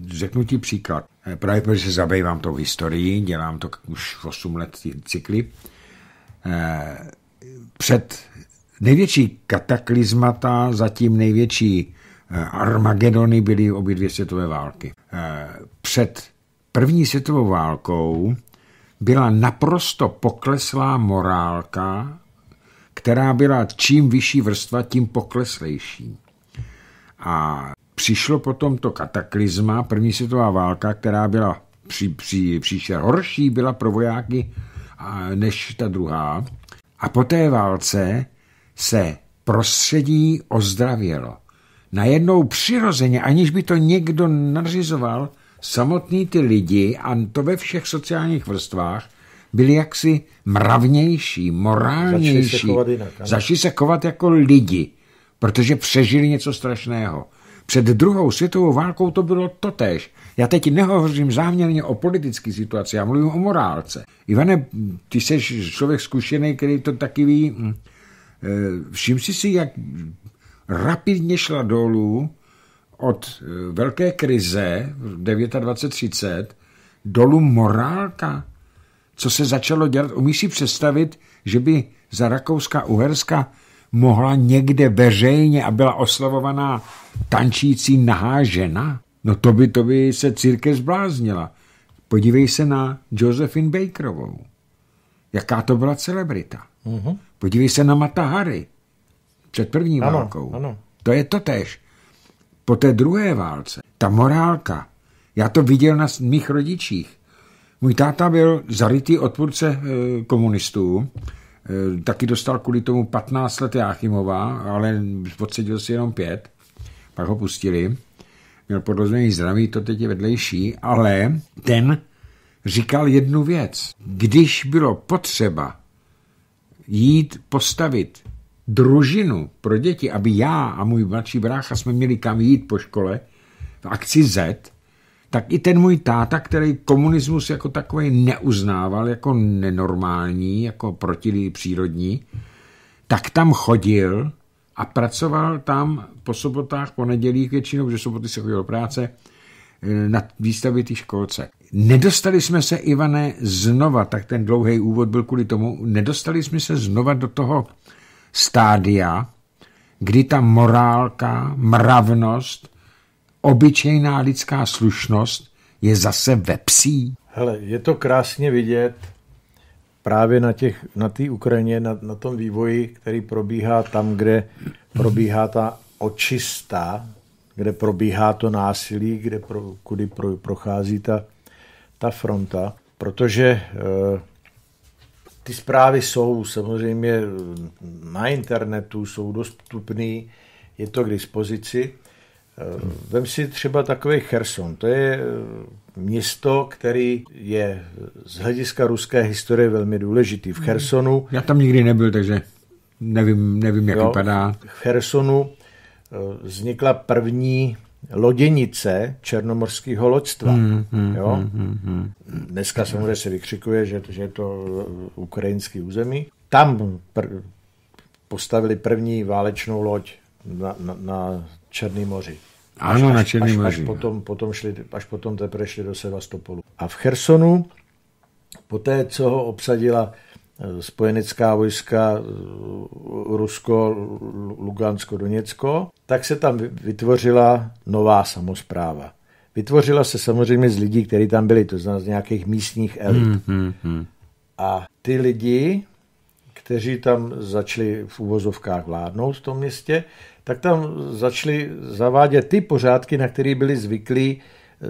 Řeknu ti příklad. Právě protože se zabývám tou historií, dělám to už 8 let cykly. Eh, před největší kataklizmata, zatím největší eh, Armagedony byly obě dvě světové války. Eh, před první světovou válkou byla naprosto pokleslá morálka, která byla čím vyšší vrstva, tím pokleslejší. A přišlo potom to kataklizma, první světová válka, která byla při, při, příště horší, byla pro vojáky než ta druhá. A po té válce se prostředí ozdravělo. Najednou přirozeně, aniž by to někdo nařizoval, samotní ty lidi, a to ve všech sociálních vrstvách, byli jaksi mravnější, morálnější. Začali se chovat, jinak, Začali se chovat jako lidi, protože přežili něco strašného. Před druhou světovou válkou to bylo totéž. Já teď nehovořím záměrně o politické situaci, já mluvím o morálce. Ivane, ty jsi člověk zkušený, který to taky ví. Hm. E, Všim si si, jak rapidně šla dolů od eh, velké krize 29-30 dolů morálka, co se začalo dělat. Umíš si představit, že by za Rakouska, Uherska mohla někde veřejně a byla oslavovaná tančící nahá žena? No to by, to by se církev zbláznila. Podívej se na Josephine Bakerovou. Jaká to byla celebrita. Uh mhm. -huh. Podívej se na Mata před první ano, válkou. Ano. To je to tež po té druhé válce, ta morálka, já to viděl na mých rodičích. Můj táta byl zarytý odpůrce e, komunistů, e, taky dostal kvůli tomu 15 let Jáchymová, ale odseděl si jenom pět, pak ho pustili. Měl podrozumění zdraví, to teď je vedlejší, ale ten říkal jednu věc. Když bylo potřeba jít postavit družinu pro děti, aby já a můj mladší brácha jsme měli kam jít po škole, v akci Z, tak i ten můj táta, který komunismus jako takový neuznával, jako nenormální, jako přírodní, tak tam chodil a pracoval tam po sobotách, po nedělích většinou, že soboty se chodil do práce, eh, na výstavě té školce. Nedostali jsme se, Ivane, znova, tak ten dlouhý úvod byl kvůli tomu, nedostali jsme se znova do toho stádia, kdy ta morálka, mravnost, obyčejná lidská slušnost je zase ve psí. Hele, je to krásně vidět právě na té na Ukrajině, na, na tom vývoji, který probíhá tam, kde probíhá ta očista, kde probíhá to násilí, kde pro, kudy pro, prochází ta, ta fronta, protože eh, ty zprávy jsou samozřejmě eh, na internetu, jsou dostupné. je to k dispozici. Eh, vem si třeba takový Cherson. To je eh, město, který je z hlediska ruské historie velmi důležitý. V Chersonu... Já tam nikdy nebyl, takže nevím, nevím jak jo, vypadá. V Chersonu vznikla první loděnice černomorského loďstva. Mm, mm, jo? Mm, mm, Dneska samozřejmě se vykřikuje, že, že je to ukrajinský území. Tam pr- postavili první válečnou loď na, na, na Černý moři. Ano, až, na až, moři. Až, potom, potom šli, až potom teprve šli do Sevastopolu. A v Chersonu, po té, co ho obsadila spojenecká vojska Rusko, Lugansko, Doněcko, tak se tam vytvořila nová samozpráva. Vytvořila se samozřejmě z lidí, kteří tam byli, to znamená z nějakých místních elit. Hmm, hmm, hmm. A ty lidi, kteří tam začali v uvozovkách vládnout v tom městě, tak tam začali zavádět ty pořádky, na které byli zvyklí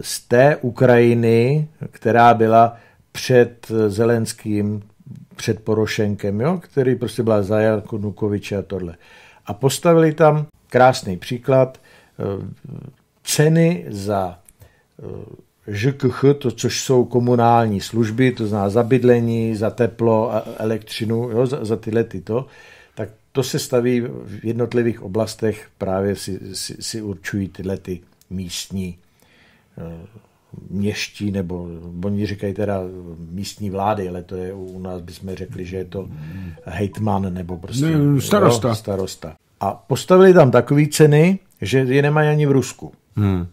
z té Ukrajiny, která byla před Zelenským, před Porošenkem, jo, který prostě byla za Janko Nukoviče a tohle. A postavili tam krásný příklad eh, ceny za eh, ŽKH, to, což jsou komunální služby, to zná za bydlení, za teplo, elektřinu, jo, za, za tyhle tyto, tak to se staví v jednotlivých oblastech, právě si, si, si určují tyhle ty místní eh, měští, nebo oni říkají teda místní vlády, ale to je u nás bychom řekli, že je to hejtman nebo prostě ne, starosta. Jo, starosta. A postavili tam takové ceny, že je nemají ani v Rusku. Hmm.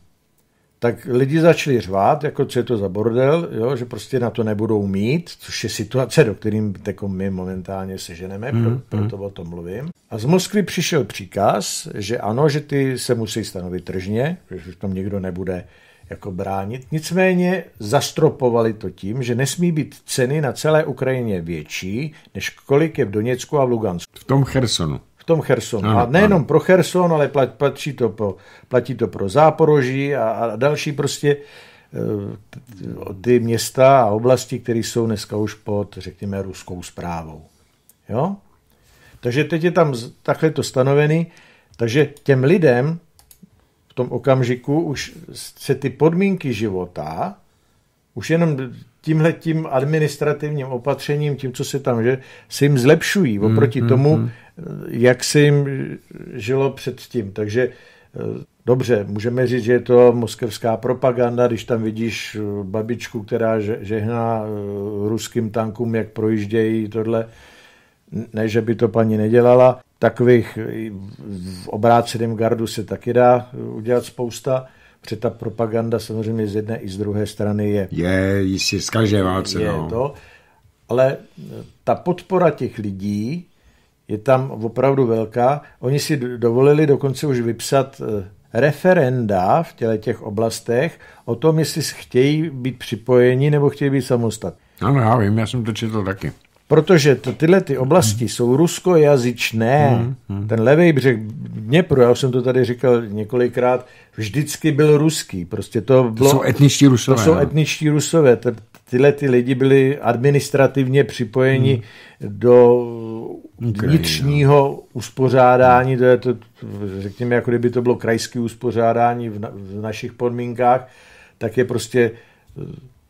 Tak lidi začali řvát, jako co je to za bordel, jo, že prostě na to nebudou mít, což je situace, do kterým jako my momentálně seženeme, hmm. pro, hmm. proto o tom mluvím. A z Moskvy přišel příkaz, že ano, že ty se musí stanovit tržně, protože už tam někdo nebude jako bránit. Nicméně zastropovali to tím, že nesmí být ceny na celé Ukrajině větší, než kolik je v Doněcku a v Lugansku. V tom Chersonu. V tom Chersonu. Ano, a nejenom ano. pro Cherson, ale platí to, pro, platí to pro Záporoží a, a další prostě e, ty města a oblasti, které jsou dneska už pod, řekněme, ruskou zprávou. Jo? Takže teď je tam takhle to stanovený, takže těm lidem tom okamžiku už se ty podmínky života, už jenom tímhle tím administrativním opatřením, tím, co se tam že, se jim zlepšují hmm, oproti mm, tomu, mm. jak se jim žilo předtím. Takže eh, dobře, můžeme říct, že je to moskevská propaganda, když tam vidíš eh, babičku, která žehná eh, ruským tankům, jak projíždějí tohle. Ne, že by to paní nedělala, takových v obráceném gardu se taky dá udělat spousta, protože ta propaganda samozřejmě z jedné i z druhé strany je. Je, jistě, z každé válce. Je no. to, ale ta podpora těch lidí je tam opravdu velká. Oni si dovolili dokonce už vypsat eh, referenda v těle těch oblastech o tom, jestli chtějí být připojeni nebo chtějí být samostatní. Ano, já vím, já jsem to četl taky protože to, tyhle ty oblasti hmm. jsou ruskojazyčné. Hmm. Hmm. Ten levý břeh Dněpru, já už jsem to tady říkal několikrát, vždycky byl ruský. Prostě to, bylo. to jsou etničtí rusové. To jsou ne? No. etničtí rusové. T- tyhle ty lidi byli administrativně připojeni hmm. do Ukrajina. vnitřního no. uspořádání, to je to, řekněme, jako kdyby to bylo krajské uspořádání v, na, v našich podmínkách, tak je prostě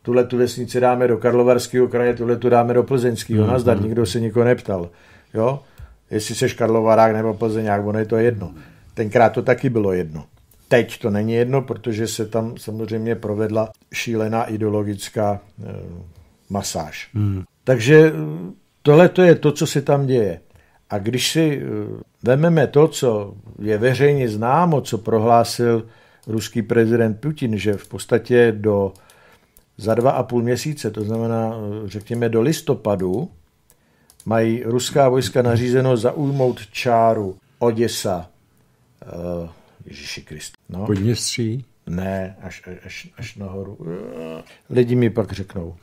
tuhle tu vesnici dáme do Karlovarského kraje, tuhle tu dáme do Plzeňského. Mm-hmm. Nazdar, nikdo se nikoho neptal. Jo? Jestli seš Karlovarák nebo Plzeňák, ono je to jedno. Tenkrát to taky bylo jedno. Teď to není jedno, protože se tam samozřejmě provedla šílená ideologická e, masáž. Mm. Takže eh, tohle to je to, co se tam děje. A když si eh, vememe to, co je veřejně známo, co prohlásil ruský prezident Putin, že v podstatě do za dva a půl měsíce, to znamená, eh, řekněme, do listopadu, mají ruská vojska nařízeno zaujmout čáru Oděsa. Uh, Ježíši Krist. No. Podněstří? Ne, až, až, až nahoru. Eh, lidi mi pak řeknou.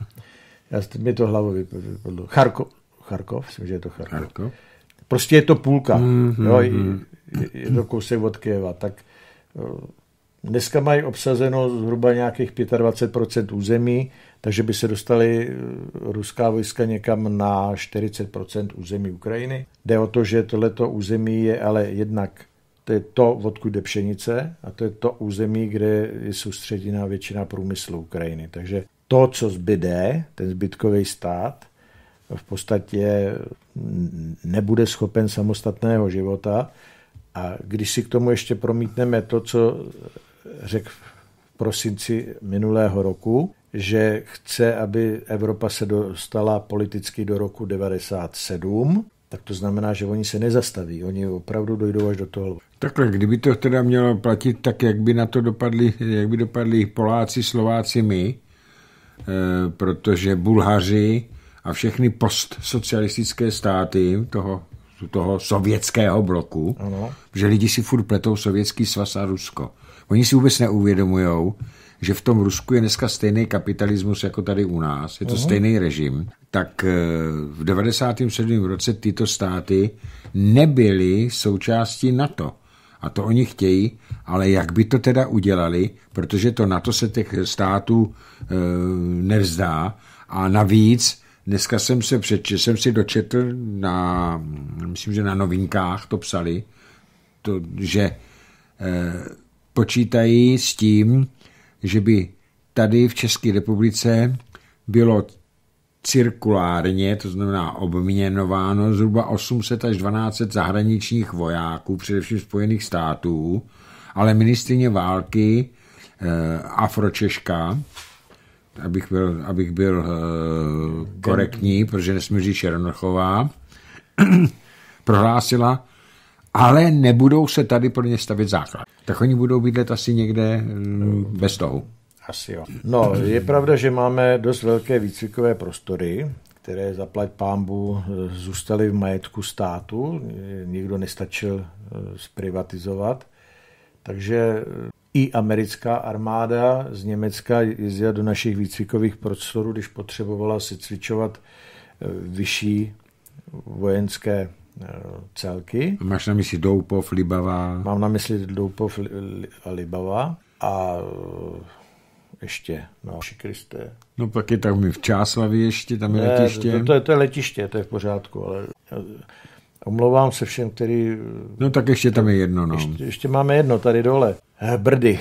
Já, mi to hlavou vypadlo. Charkov, Charkov, myslím, že je to Charkov. Charkov? Prostě je to půlka. Mm-hmm. Jo, je, je to kousek od Kieva. Tak Dneska mají obsazeno zhruba nějakých 25 území, takže by se dostali eh, ruská vojska někam na 40 území Ukrajiny. Jde o to, že tohleto území je ale jednak to je to, odkud jde pšenice a to je to území, kde je soustředěná většina průmyslu Ukrajiny. Takže to, co zbyde, ten zbytkový stát, v podstatě nebude schopen samostatného života. A když si k tomu ještě promítneme to, co řekl v prosinci minulého roku, že chce, aby Evropa se dostala politicky do roku 97, tak to znamená, že oni se nezastaví, oni opravdu dojdou až do toho. Takhle, kdyby to teda mělo platit, tak jak by na to dopadli, jak by dopadli Poláci, Slováci, my, e, protože Bulhaři a všechny postsocialistické státy toho, toho sovětského bloku, ano. že lidi si furt pletou sovětský svaz a Rusko. Oni si vůbec neuvědomují, že v tom Rusku je dneska stejný kapitalismus jako tady u nás, je to uhum. stejný režim, tak eh, v 97. roce tyto státy nebyly součástí NATO. A to oni chtějí, ale jak by to teda udělali, protože to NATO se těch států e, nevzdá a navíc dneska jsem se přečetl, jsem si dočetl na, myslím, že na novinkách to psali, to, že e, počítají s tím, že by tady v České republice bylo cirkulárně, to znamená obměnováno, zhruba 800 až 1200 zahraničních vojáků, především Spojených států, ale ministrině války eh, Afročeška, abych byl, abych byl eh, korektní, protože nesmí říct Šernochová, (clears throat) prohlásila, ale nebudou se tady pro ně stavit základ. Tak oni budou bydlet asi někde bez mm, toho. Asi jo. No, je pravda, že máme dost velké výcvikové prostory, které zaplať pámbu eh, zůstaly v majetku státu, nikdo nestačil eh, zprivatizovat. Takže eh, i americká armáda z Německa jezdila do našich výcvikových prostorů, když potřebovala si cvičovat vyšší vojenské Eh, celky. Máš na mysli Doupov, Libava? Mám na mysli Doupov a Libava a eh, ještě, no, Šikriste. No pak je tam v Čáslavě ještě, tam je ne, letiště. To, to, je, to je letiště, to je v pořádku, ale eh, omlouvám se všem, který... No tak ještě tam je jedno, no. Ještě, ještě máme jedno tady dole. Brdy.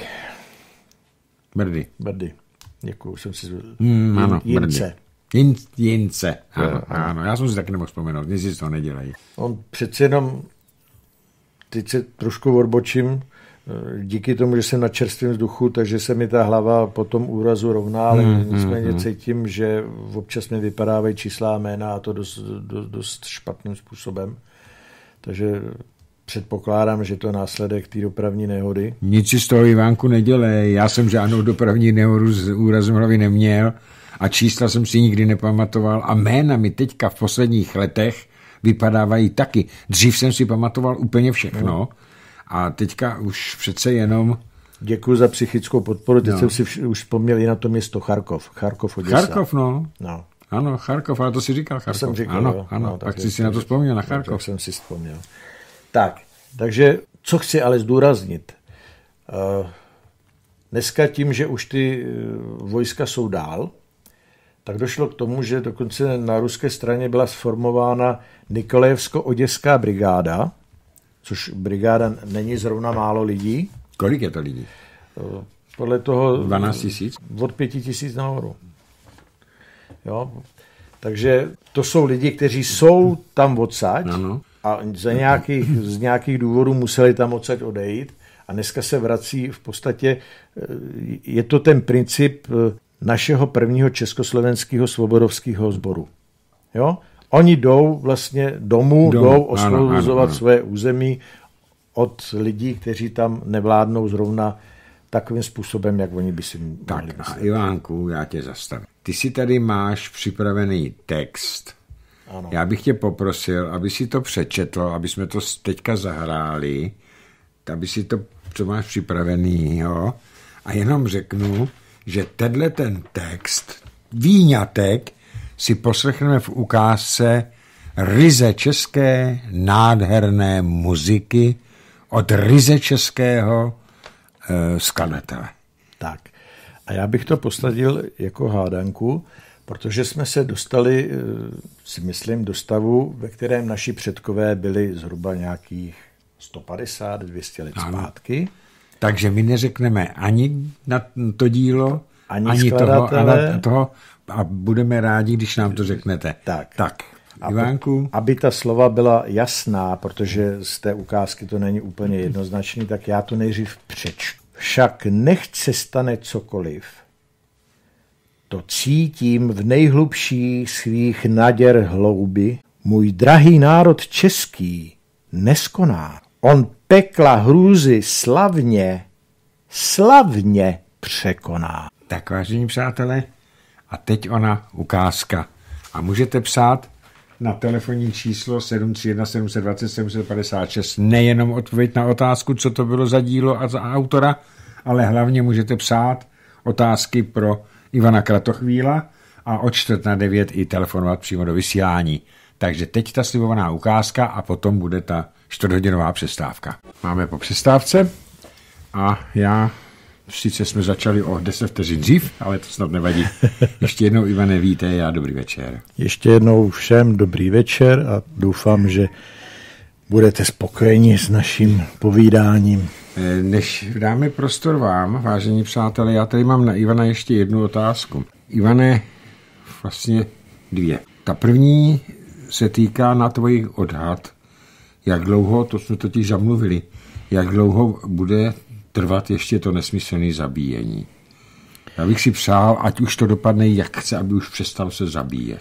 Brdy. Brdy. Děkuji, jsem si... Mm, ano, Jince. Brdy. Jin, jince, ano, ano. ano, já jsem si taky nemohl vzpomenout, nic si z toho nedělají. On přeci jenom, teď se trošku odbočím, eh, díky tomu, že jsem na čerstvém vzduchu, takže se mi ta hlava po tom úrazu rovná, ale hmm, hmm nicméně hmm. cítím, že občas mi vypadávají čísla a jména a to dost, dost, dost špatným způsobem. Takže předpokládám, že to je následek té dopravní nehody. Nic si z toho Ivánku nedělej. Já jsem žádnou dopravní nehodu s úrazem hlavy neměl a čísla jsem si nikdy nepamatoval a jména mi teďka v posledních letech vypadávají taky. Dřív jsem si pamatoval úplně všechno a teďka už přece jenom... Děkuji za psychickou podporu. Teď no. jsem si vš- už vzpomněl i na to město Charkov. Charkov, Oděsa. Charkov, no. no. Ano, Charkov, ale to si říkal Charkov. jsem říkal, ano, jo. ano, no, tak, tak jsi si na to vzpomněl, na Charkov. Tak jsem si vzpomněl. Tak, takže co chci ale zdůraznit. Eh, dneska tím, že už ty eh, vojska jsou dál, tak došlo k tomu, že dokonce na ruské straně byla sformována Nikolajevsko-Oděská brigáda, což brigáda není zrovna málo lidí. Kolik je to lidí? Eh, podle toho... 12 tisíc? Od 5 tisíc nahoru. Jo, takže to jsou lidi, kteří jsou tam odsaď ano. a za nějakých, z nějakých důvodů museli tam odsaď odejít a dneska se vrací v podstatě, eh, je to ten princip eh, našeho prvního československého svobodovského sboru. Jo? Oni jdou vlastně domů, Dom, jdou osvobozovat svoje území od lidí, kteří tam nevládnou zrovna takovým způsobem, jak oni by si měli Tak a Ivánku, já tě zastavím. Ty si tady máš připravený text. Ano. Já bych tě poprosil, aby si to přečetl, aby jsme to teďka zahráli, aby si to, co máš připravený, jo? a jenom řeknu, že tenhle ten text, výňatek, si poslechneme v ukázce ryze české nádherné muziky od ryze českého e, skladatele. Tak. A já bych to posadil jako hádanku, protože jsme se dostali, eh, si myslím, do stavu, ve kterém naši předkové byli zhruba nějakých 150-200 let ano. zpátky. Takže my neřekneme ani na to dílo, ani, ani toho, a na toho a budeme rádi, když nám to řeknete. Tak. tak. Aby, Ivánku? Aby ta slova byla jasná, protože z té ukázky to není úplně jednoznačný, tak já to nejřív přečtu. Však nechce stane cokoliv, to cítím v nejhlubší svých naděr hlouby, můj drahý národ český neskoná. On pekla hrůzy slavně, slavně překoná. Tak vážení přátelé, a teď ona ukázka. A můžete psát na telefonní číslo 731 720 756 nejenom odpověď na otázku, co to bylo za dílo a za autora, ale hlavně můžete psát otázky pro Ivana Kratochvíla a od čtvrt na devět i telefonovat přímo do vysílání. Takže teď ta slibovaná ukázka a potom bude ta čtvrthodinová přestávka. Máme po přestávce a já Sice jsme začali o 10 vteřin dřív, ale to snad nevadí. (laughs) Ještě jednou, Ivane, vítej a dobrý večer. Ještě jednou všem dobrý večer a doufám, že budete spokojeni s naším povídáním. Eh, než dáme prostor vám, vážení přátelé, já tady mám na Ivana ještě jednu otázku. Ivane, vlastně dvě. Ta první se týká na tvojich odhad jak dlouho, to jsme totiž zamluvili, jak dlouho bude trvat ještě to nesmyslné zabíjení. Já bych si přál, ať už to dopadne jak chce, aby už přestal se zabíjet.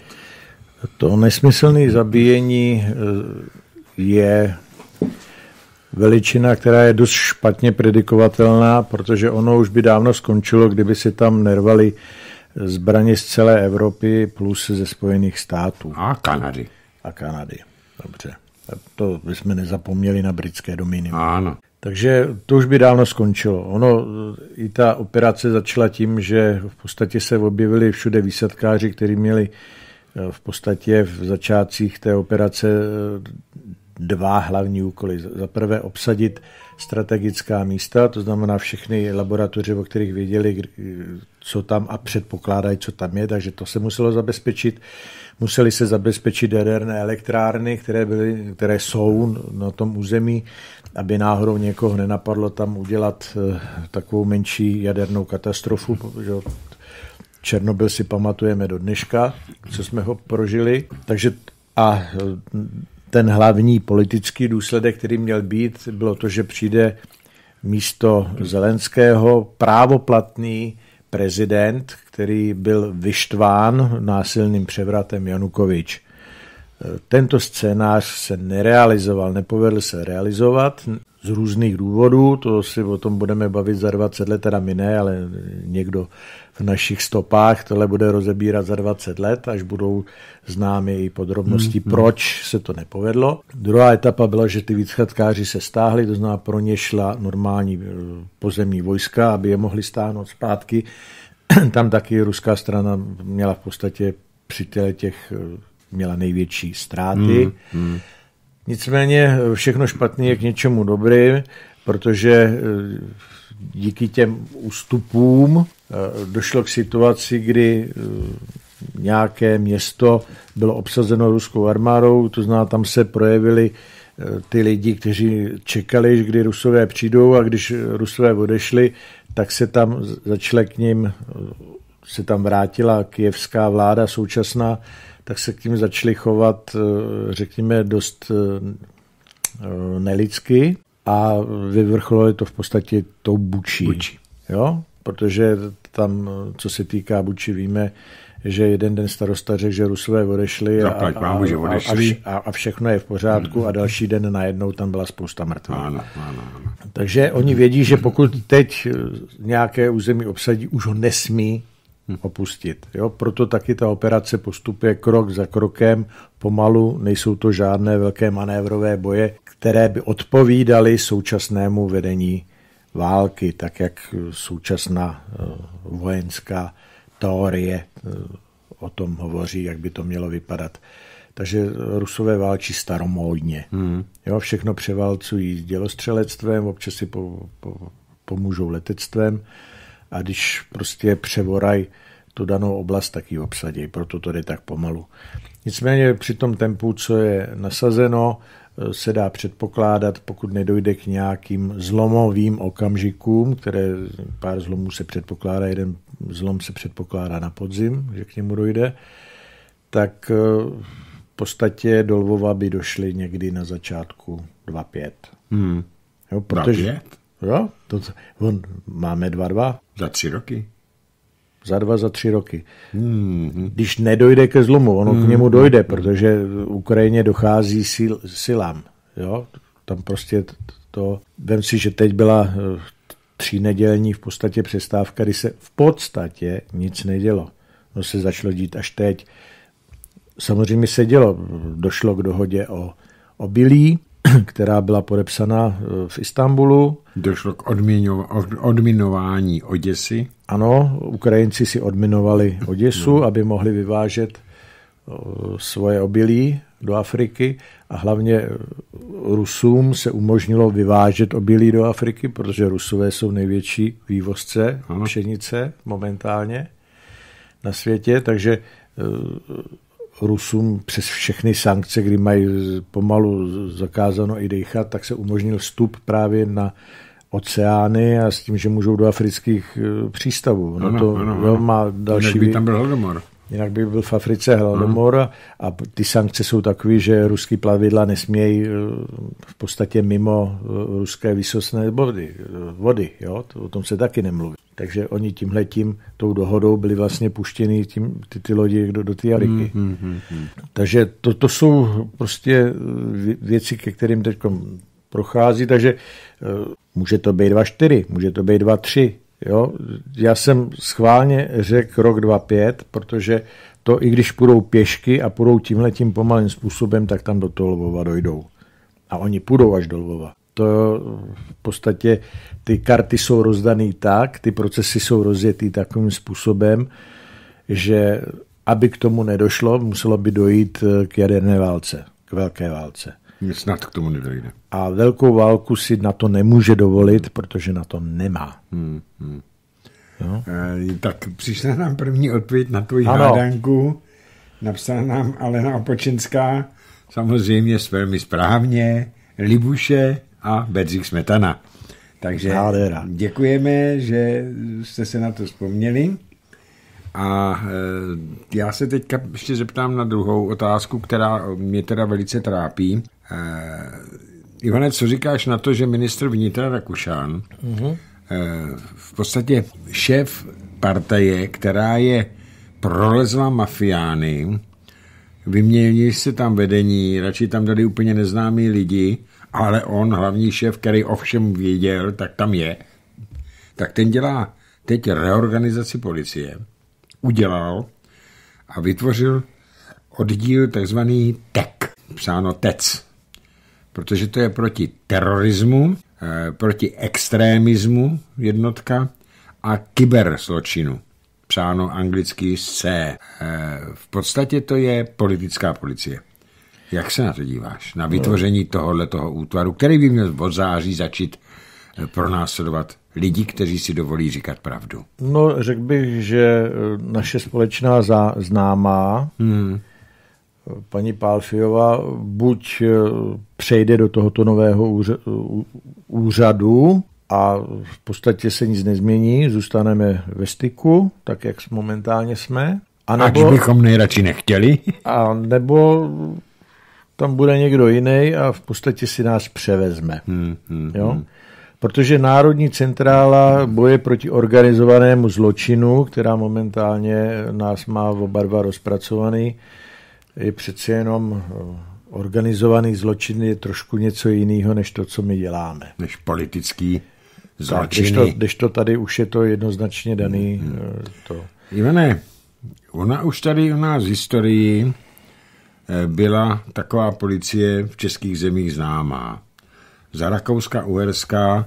To nesmyslné zabíjení eh, je veličina, která je dost špatně predikovatelná, protože ono už by dávno skončilo, kdyby se tam nervali zbraně z celé Evropy plus ze Spojených států. A Kanady. A Kanady, dobře. To bychom nezapomněli na britské domíny. Ano. Takže to už by dávno skončilo. Ono, i ta operace začala tím, že v podstatě se objevili všude výsadkáři, kteří měli eh, v podstatě v začátcích té operace eh, dva hlavní úkoly. Za prvé obsadit strategická místa, to znamená všechny laboratoře, o kterých věděli, co tam a předpokládají, co tam je, takže to se muselo zabezpečit. Museli se zabezpečit jaderné elektrárny, které, byly, které jsou na tom území, aby náhodou někoho nenapadlo tam udělat eh, takovou menší jadernou katastrofu. Že Černobyl si pamatujeme do dneška, co jsme ho prožili. Takže a eh, ten hlavní politický důsledek, který měl být, bylo to, že přijde místo Zelenského právoplatný prezident, který byl vyštván násilným převratem Janukovič. E, tento scénář se nerealizoval, nepovedl se realizovat z různých důvodů, to si o tom budeme bavit za 20 let, teda my ne, ale někdo v našich stopách tohle bude rozebírat za 20 let, až budou známy i podrobnosti, hmm, proč se to nepovedlo. Druhá etapa byla, že ty výchatkáři se stáhli, to znamená pro ně šla normální eh, pozemní vojska, aby je mohli stáhnout zpátky. (clears throat) Tam taky ruská strana měla v podstatě při těch eh, měla největší ztráty. mm hmm. Nicméně eh, všechno špatné je k něčemu dobrý, protože eh, díky těm ústupům eh, došlo k situaci, kdy nějaké město bylo obsazeno ruskou armádou, to zná, tam se projevili ty lidi, kteří čekali, kdy Rusové přijdou a když Rusové odešli, tak se tam začle k ním, se tam vrátila kijevská vláda současná, tak se k tím začali chovat, eh, řekněme, dost eh, eh, nelidsky a vyvrcholilo to v podstatě tou bučí. bučí. Jo? Protože tam, co se týká buči, víme, že jeden den starosta řekl, že Rusové odešli, a, a, mámu, že odešli. A, a všechno je v pořádku a další den najednou tam byla spousta mrtvých. Ano, ano, ano. Takže oni vědí, že pokud teď nějaké území obsadí, už ho nesmí Hmm. opustit. Jo? Proto taky ta operace postupuje krok za krokem, pomalu, nejsou to žádné velké manévrové boje, které by odpovídaly současnému vedení války, tak jak současná eh, vojenská teorie eh, o tom hovoří, jak by to mělo vypadat. Takže rusové válčí staromódně. Hmm. Jo, všechno převálcují dělostřelectvem, občas si po, po, pomůžou letectvem a když prostě převoraj tu danou oblast, tak ji obsadí. Proto to jde tak pomalu. Nicméně při tom tempu, co je nasazeno, eh, se dá předpokládat, pokud nedojde k nějakým zlomovým okamžikům, které pár zlomů se předpokládá, jeden zlom se předpokládá na podzim, že k němu dojde, tak eh, v podstatě do Lvova by došli někdy na začátku 2-5. Hmm. Jo, protože, Jo? To, on, máme dva, dva. Za tři roky. Za dva, za tři roky. Mm-hmm. Když nedojde ke zlomu, ono mm-hmm. k mhm. němu dojde, protože Ukrajině dochází sil, silám. Jo? Tam prostě to... Vem si, že teď byla eh, tří nedělní v podstatě přestávka, kdy se v podstatě nic nedělo. No se začalo dít až teď. Samozřejmě se dělo. Došlo k dohodě o obilí, (clears throat) která byla podepsaná eh, v Istanbulu. Došlo k odminování Oděsy. Ano, Ukrajinci si odminovali Oděsu, no. aby mohli vyvážet eh, svoje obilí do Afriky a hlavně eh, Rusům se umožnilo vyvážet obilí do Afriky, protože Rusové jsou největší vývozce ano. pšenice momentálně na světě, takže Rusům přes všechny sankce, kdy mají pomalu zakázáno i dechat, tak se umožnil vstup právě na oceány a s tím, že můžou do afrických eh, přístavů. No to ano, ano. má další... Jinak by tam byl hladomor. Jinak by byl v Africe hladomor ano. Mhm. a ty sankce jsou takové, že ruský plavidla nesmějí eh, v podstatě mimo eh, ruské vysosné vody. vody jo? To, o tom se taky nemluví. Takže oni tímhletím, tou dohodou byli vlastně puštěni tím, ty, ty lodi do, do té Jariky. Mm, mm, mm. mm. Takže to, to jsou prostě eh, věci, ke kterým teď prochází, takže eh, může to být 2-4, může to být 2-3. Jo? Já jsem schválně řekl rok 2-5, protože to i když půjdou pěšky a půjdou tímhletím pomalým způsobem, tak tam do toho Lvova dojdou. A oni půjdou až do Lvova to v podstatě ty karty jsou rozdaný tak, ty procesy jsou rozjetý takovým způsobem, že aby k tomu nedošlo, muselo by dojít k jaderné válce, k velké válce. Snad k tomu nedojde. A velkou válku si na to nemůže dovolit, hmm. protože na to nemá. Hmm, hmm. E, tak přišla nám první odpověď na tvoji hádanku. Napsala nám Alena Opočenská, samozřejmě velmi správně, Libuše, a Bedřich Smetana. Takže Nádhera. děkujeme, že jste se na to vzpomněli. A eh, já se teďka ještě zeptám na druhou otázku, která mě teda velice trápí. Eh, Ivane, co říkáš na to, že ministr vnitra Rakušan, mm-hmm. v podstatě šéf partaje, která je prolezla mafiány, vyměnili se tam vedení, radši tam dali úplně neznámí lidi ale on, hlavní šéf, který ovšem věděl, tak tam je, tak ten dělá teď reorganizaci policie. Udělal a vytvořil oddíl takzvaný TEC, psáno TEC, protože to je proti terorismu, eh, proti extrémismu jednotka a kyberzločinu, psáno anglicky C. E. Eh, v podstatě to je politická policie. Jak se na to díváš? Na vytvoření tohohle toho útvaru, který by měl od září začít eh, pronásledovat lidi, kteří si dovolí říkat pravdu? No, řekl bych, že eh, naše společná zá, známá, hmm. paní Pálfiová, buď eh, přejde do tohoto nového úřadu a v podstatě se nic nezmění, zůstaneme ve styku, tak jak momentálně jsme, a nebo, Ať bychom nejradši nechtěli. A nebo tam bude někdo jiný a v podstatě si nás převezme. Hmm, hmm, jo? Hmm. Protože Národní centrála boje proti organizovanému zločinu, která momentálně nás má v oba dva rozpracovaný, je přece jenom eh, organizovaný zločin je trošku něco jiného, než to, co my děláme. Než politický zločin. Než když, to, když to tady už je to jednoznačně daný. Hmm. hmm. Eh, to. Ivane, ona už tady u nás v historii byla taková policie v českých zemích známá. Za Rakouska, Uherská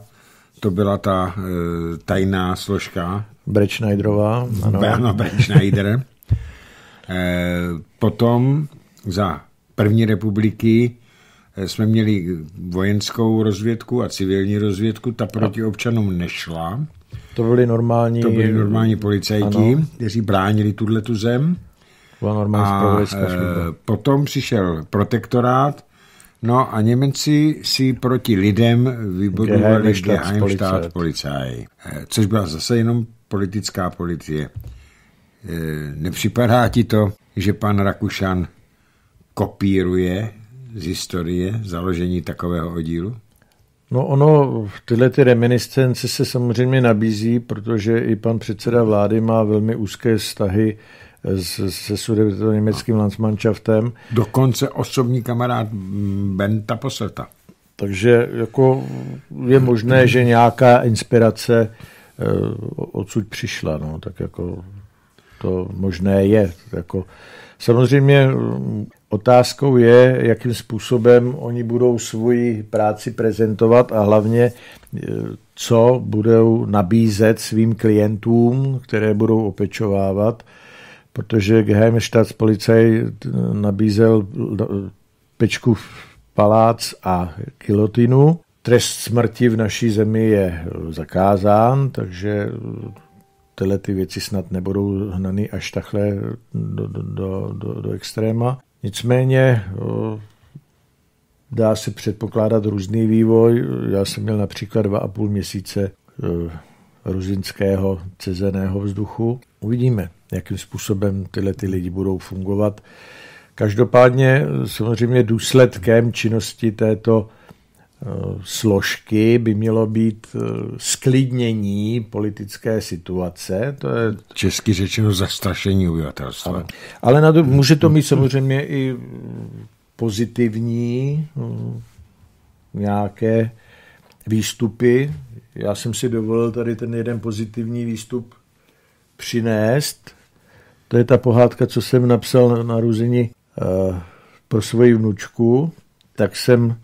to byla ta e, tajná složka. Brečnajdrová. Ano, Brečnajdr. (laughs) e, potom za první republiky e, jsme měli vojenskou rozvědku a civilní rozvědku, ta proti občanům nešla. To byly normální... To byly normální policajti, ano. kteří bránili tuhle tu zem. Byla normální a e, potom přišel protektorát, no a Němci si proti lidem vybudovali Geheimstaat policaj, eh, což byla zase jenom politická policie. E, nepřipadá ti to, že pan Rakušan kopíruje z historie založení takového oddílu? No ono, tyhle ty reminiscence se samozřejmě nabízí, protože i pan předseda vlády má velmi úzké vztahy se, se německým německým Landsmannschaftem. Dokonce osobní kamarád Benta Poseta. Takže jako je možné, že nějaká inspirace eh, odsud přišla, no, tak jako to možné je. Jako, samozřejmě mm, otázkou je, jakým způsobem oni budou svoji práci prezentovat a hlavně, eh, co budou nabízet svým klientům, které budou opečovávat protože Geheimstaatspolizei nabízel pečku v palác a kilotinu. Trest smrti v naší zemi je zakázán, takže tyhle ty věci snad nebudou hnaný až takhle do, do, do, do extréma. Nicméně dá se předpokládat různý vývoj. Já jsem měl například dva a půl měsíce ruzinského cezeného vzduchu. Uvidíme jakým způsobem tyhle ty lidi budou fungovat. Každopádně samozřejmě důsledkem činnosti této eh, složky by mělo být eh, sklidnění politické situace. To je... Česky řečeno zastrašení obyvatelstva. Ano. Ale na to, může to mít samozřejmě i eh, pozitivní nějaké výstupy. Já jsem si dovolil tady ten jeden pozitivní výstup přinést to je ta pohádka, co jsem napsal na narození eh, pro svoji vnučku, tak jsem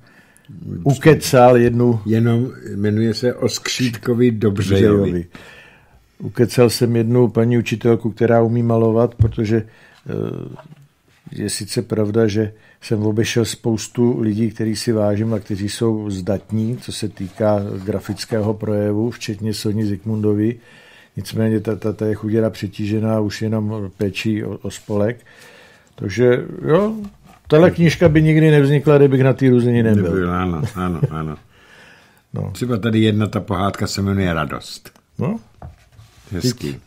ukecal jednu... Jenom jmenuje se Oskřítkovi Dobřejovi. Ukecal jsem jednu paní učitelku, která umí malovat, protože eh, je sice pravda, že jsem obešel spoustu lidí, kteří si vážím a kteří jsou zdatní, co se týká grafického projevu, včetně Soni Zikmundovi, Nicméně ta, ta, ta je chuděra přetížená už jenom pečí o, o spolek. Takže jo, tahle knížka by nikdy nevznikla, kdybych na té různě nebyl. nebyl. Ano, ano, ano. (laughs) no. Třeba tady jedna ta pohádka se jmenuje Radost. No. Hezký. Teď,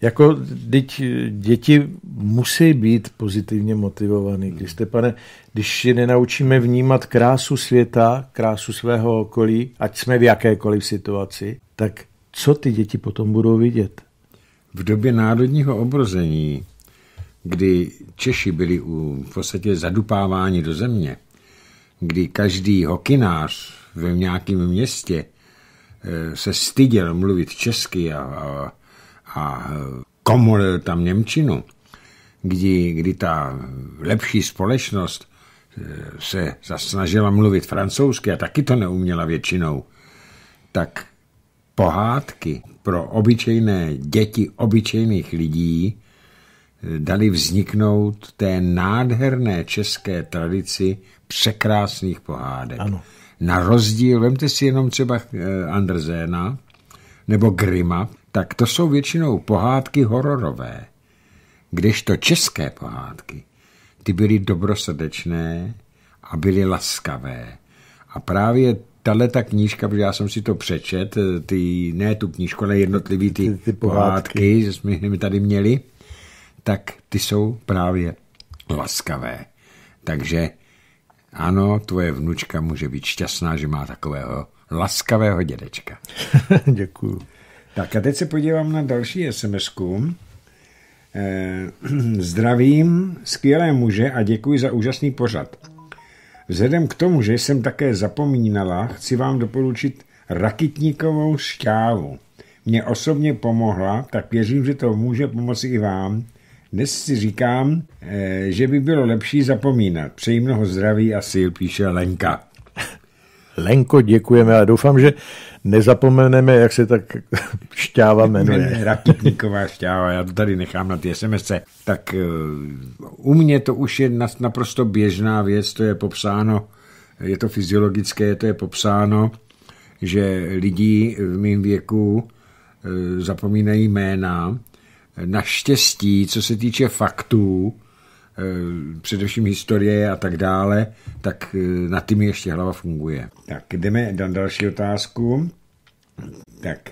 jako teď děti musí být pozitivně motivovaný. Hmm. Když, jste, pane, když je nenaučíme vnímat krásu světa, krásu svého okolí, ať jsme v jakékoliv situaci, tak co ty děti potom budou vidět? V době národního obrození, kdy Češi byli u, v podstatě zadupáváni do země, kdy každý hokinář v nějakém městě eh, se styděl mluvit česky a, a, a komolil tam Němčinu, kdy, kdy ta lepší společnost eh, se snažila mluvit francouzsky a taky to neuměla většinou, tak pohádky pro obyčejné děti obyčejných lidí eh, dali vzniknout té nádherné české tradici překrásných pohádek. Ano. Na rozdíl, vemte si jenom třeba eh, Andrzéna nebo Grima, tak to jsou většinou pohádky hororové, kdežto české pohádky, ty byly dobrosrdečné a byly laskavé. A právě tahle ta knížka, protože já jsem si to přečet, eh, ty, ne tu knížku, ale jednotlivý ty, ty, ty pohádky, že jsme my tady měli, tak ty jsou právě laskavé. Takže ano, tvoje vnučka může být šťastná, že má takového laskavého dědečka. (laughs) Děkuju. Tak a teď se podívám na další sms -ku. Eh, (clears throat) zdravím, skvělé muže a děkuji za úžasný pořad. Vzhledem k tomu, že jsem také zapomínala, chci vám doporučit rakitníkovou šťávu. Mě osobně pomohla, tak věřím, že to může pomoci i vám. Dnes si říkám, eh, že by bylo lepší zapomínat. Přeji mnoho zdraví a sil, píše Lenka. Lenko, děkujeme a doufám, že nezapomeneme, jak se tak (laughs) šťáva jmenuje. Rakitníková šťáva, já to tady nechám na ty -ce. Tak eh, u mě to už je naprosto běžná věc, to je popsáno, je to fyziologické, to je popsáno, že lidi v mém věku eh, zapomínají jména. Naštěstí, co se týče faktů, Eh, především historie a tak dále, tak eh, na ty mi ještě hlava funguje. Tak jdeme na další otázku. Tak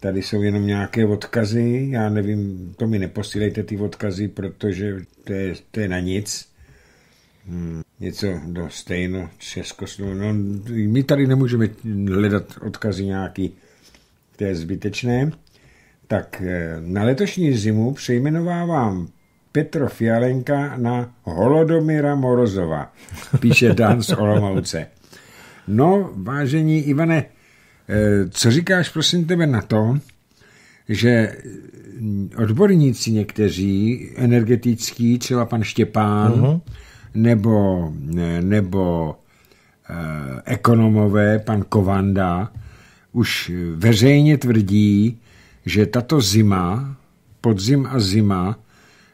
tady jsou jenom nějaké odkazy, já nevím, to mi neposílejte ty odkazy, protože to je, to je na nic. Hmm. Něco do stejno českosnou. No, my tady nemůžeme hledat odkazy nějaký, to je zbytečné. Tak eh, na letošní zimu přejmenovávám Petro Fialenka na Holodomira Morozova, píše Dan z Olomouce. No, vážení Ivane, eh, co říkáš prosím tebe na to, že odborníci někteří, energetický, třeba pan Štěpán, uh-huh. nebo, nebo eh, ekonomové, pan Kovanda, už veřejně tvrdí, že tato zima, podzim a zima,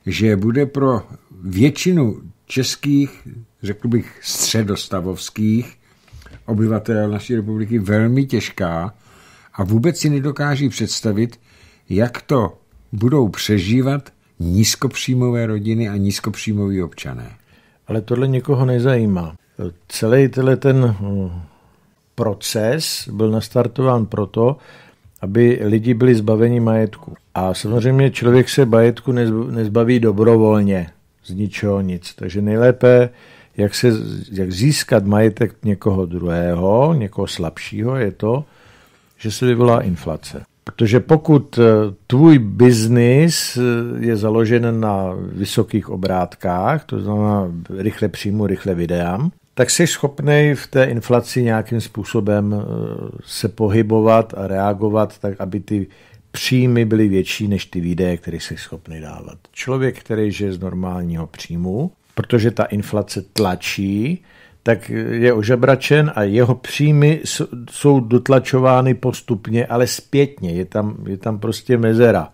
že bude pro většinu českých, řekl bych středostavovských obyvatel naší republiky velmi těžká a vůbec si nedokáží představit, jak to budou přežívat nízkopříjmové rodiny a nízkopříjmoví občané. Ale tohle někoho nezajímá. Celý ten mm, proces byl nastartován proto, aby lidi byli zbaveni majetku. A samozřejmě člověk se majetku nezbaví dobrovolně, z ničeho nic. Takže nejlépe, jak, se, jak získat majetek někoho druhého, někoho slabšího, je to, že se vyvolá inflace. Protože pokud e, tvůj biznis e, je založen na vysokých obrátkách, to znamená rychle příjmu, rychle vydám, tak jsi schopný v té inflaci nějakým způsobem eh, se pohybovat a reagovat tak, aby ty příjmy byly větší než ty výdaje, které jsi schopný dávat. Člověk, který žije z normálního příjmu, protože ta inflace tlačí, tak je ožebračen a jeho příjmy jsou dotlačovány postupně, ale zpětně. Je tam, je tam prostě mezera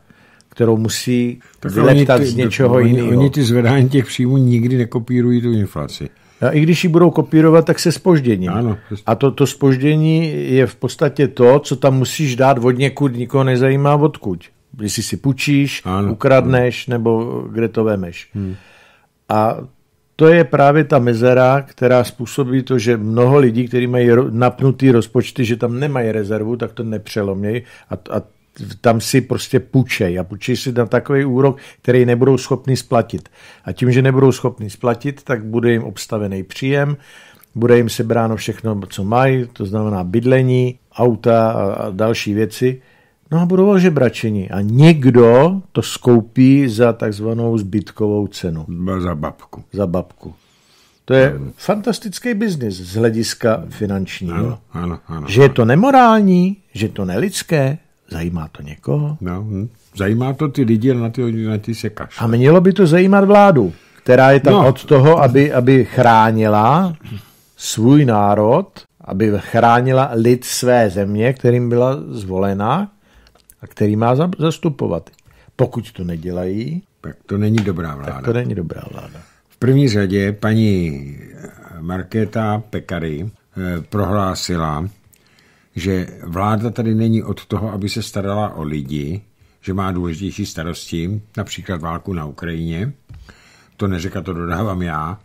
kterou musí tak vyleptat ty, z něčeho oni, jiného. Oni ty zvedání těch příjmů nikdy nekopírují tu inflaci. No, I když ji budou kopírovat, tak se spoždění. Ano, a to, to spoždění je v podstatě to, co tam musíš dát od někud, nikoho nezajímá odkud. Jestli si půjčíš, ano, ukradneš ano. nebo kde to vemeš. Hmm. A to je právě ta mezera, která způsobí to, že mnoho lidí, kteří mají napnutý rozpočty, že tam nemají rezervu, tak to nepřelomějí a, a tam si prostě půjčej a půjčej si na takový úrok, který nebudou schopni splatit. A tím, že nebudou schopni splatit, tak bude jim obstavený příjem, bude jim sebráno všechno, co mají, to znamená bydlení, auta a další věci. No a budou ožebračení. A někdo to skoupí za takzvanou zbytkovou cenu. Za babku. Za babku. To je ano. fantastický biznis z hlediska finančního. Ano, ano, ano, že je to nemorální, že je to nelidské, Zajímá to někoho? No, hm. Zajímá to ty lidi, na ty, na ty se kašle. A mělo by to zajímat vládu, která je tam no. od toho, aby, aby chránila svůj národ, aby chránila lid své země, kterým byla zvolena a který má zastupovat. Pokud to nedělají, tak to není dobrá vláda. Tak to není dobrá vláda. V první řadě paní Markéta Pekary eh, prohlásila, že vláda tady není od toho, aby se starala o lidi, že má důležitější starosti, například válku na Ukrajině, to neřeka, to dodávám já,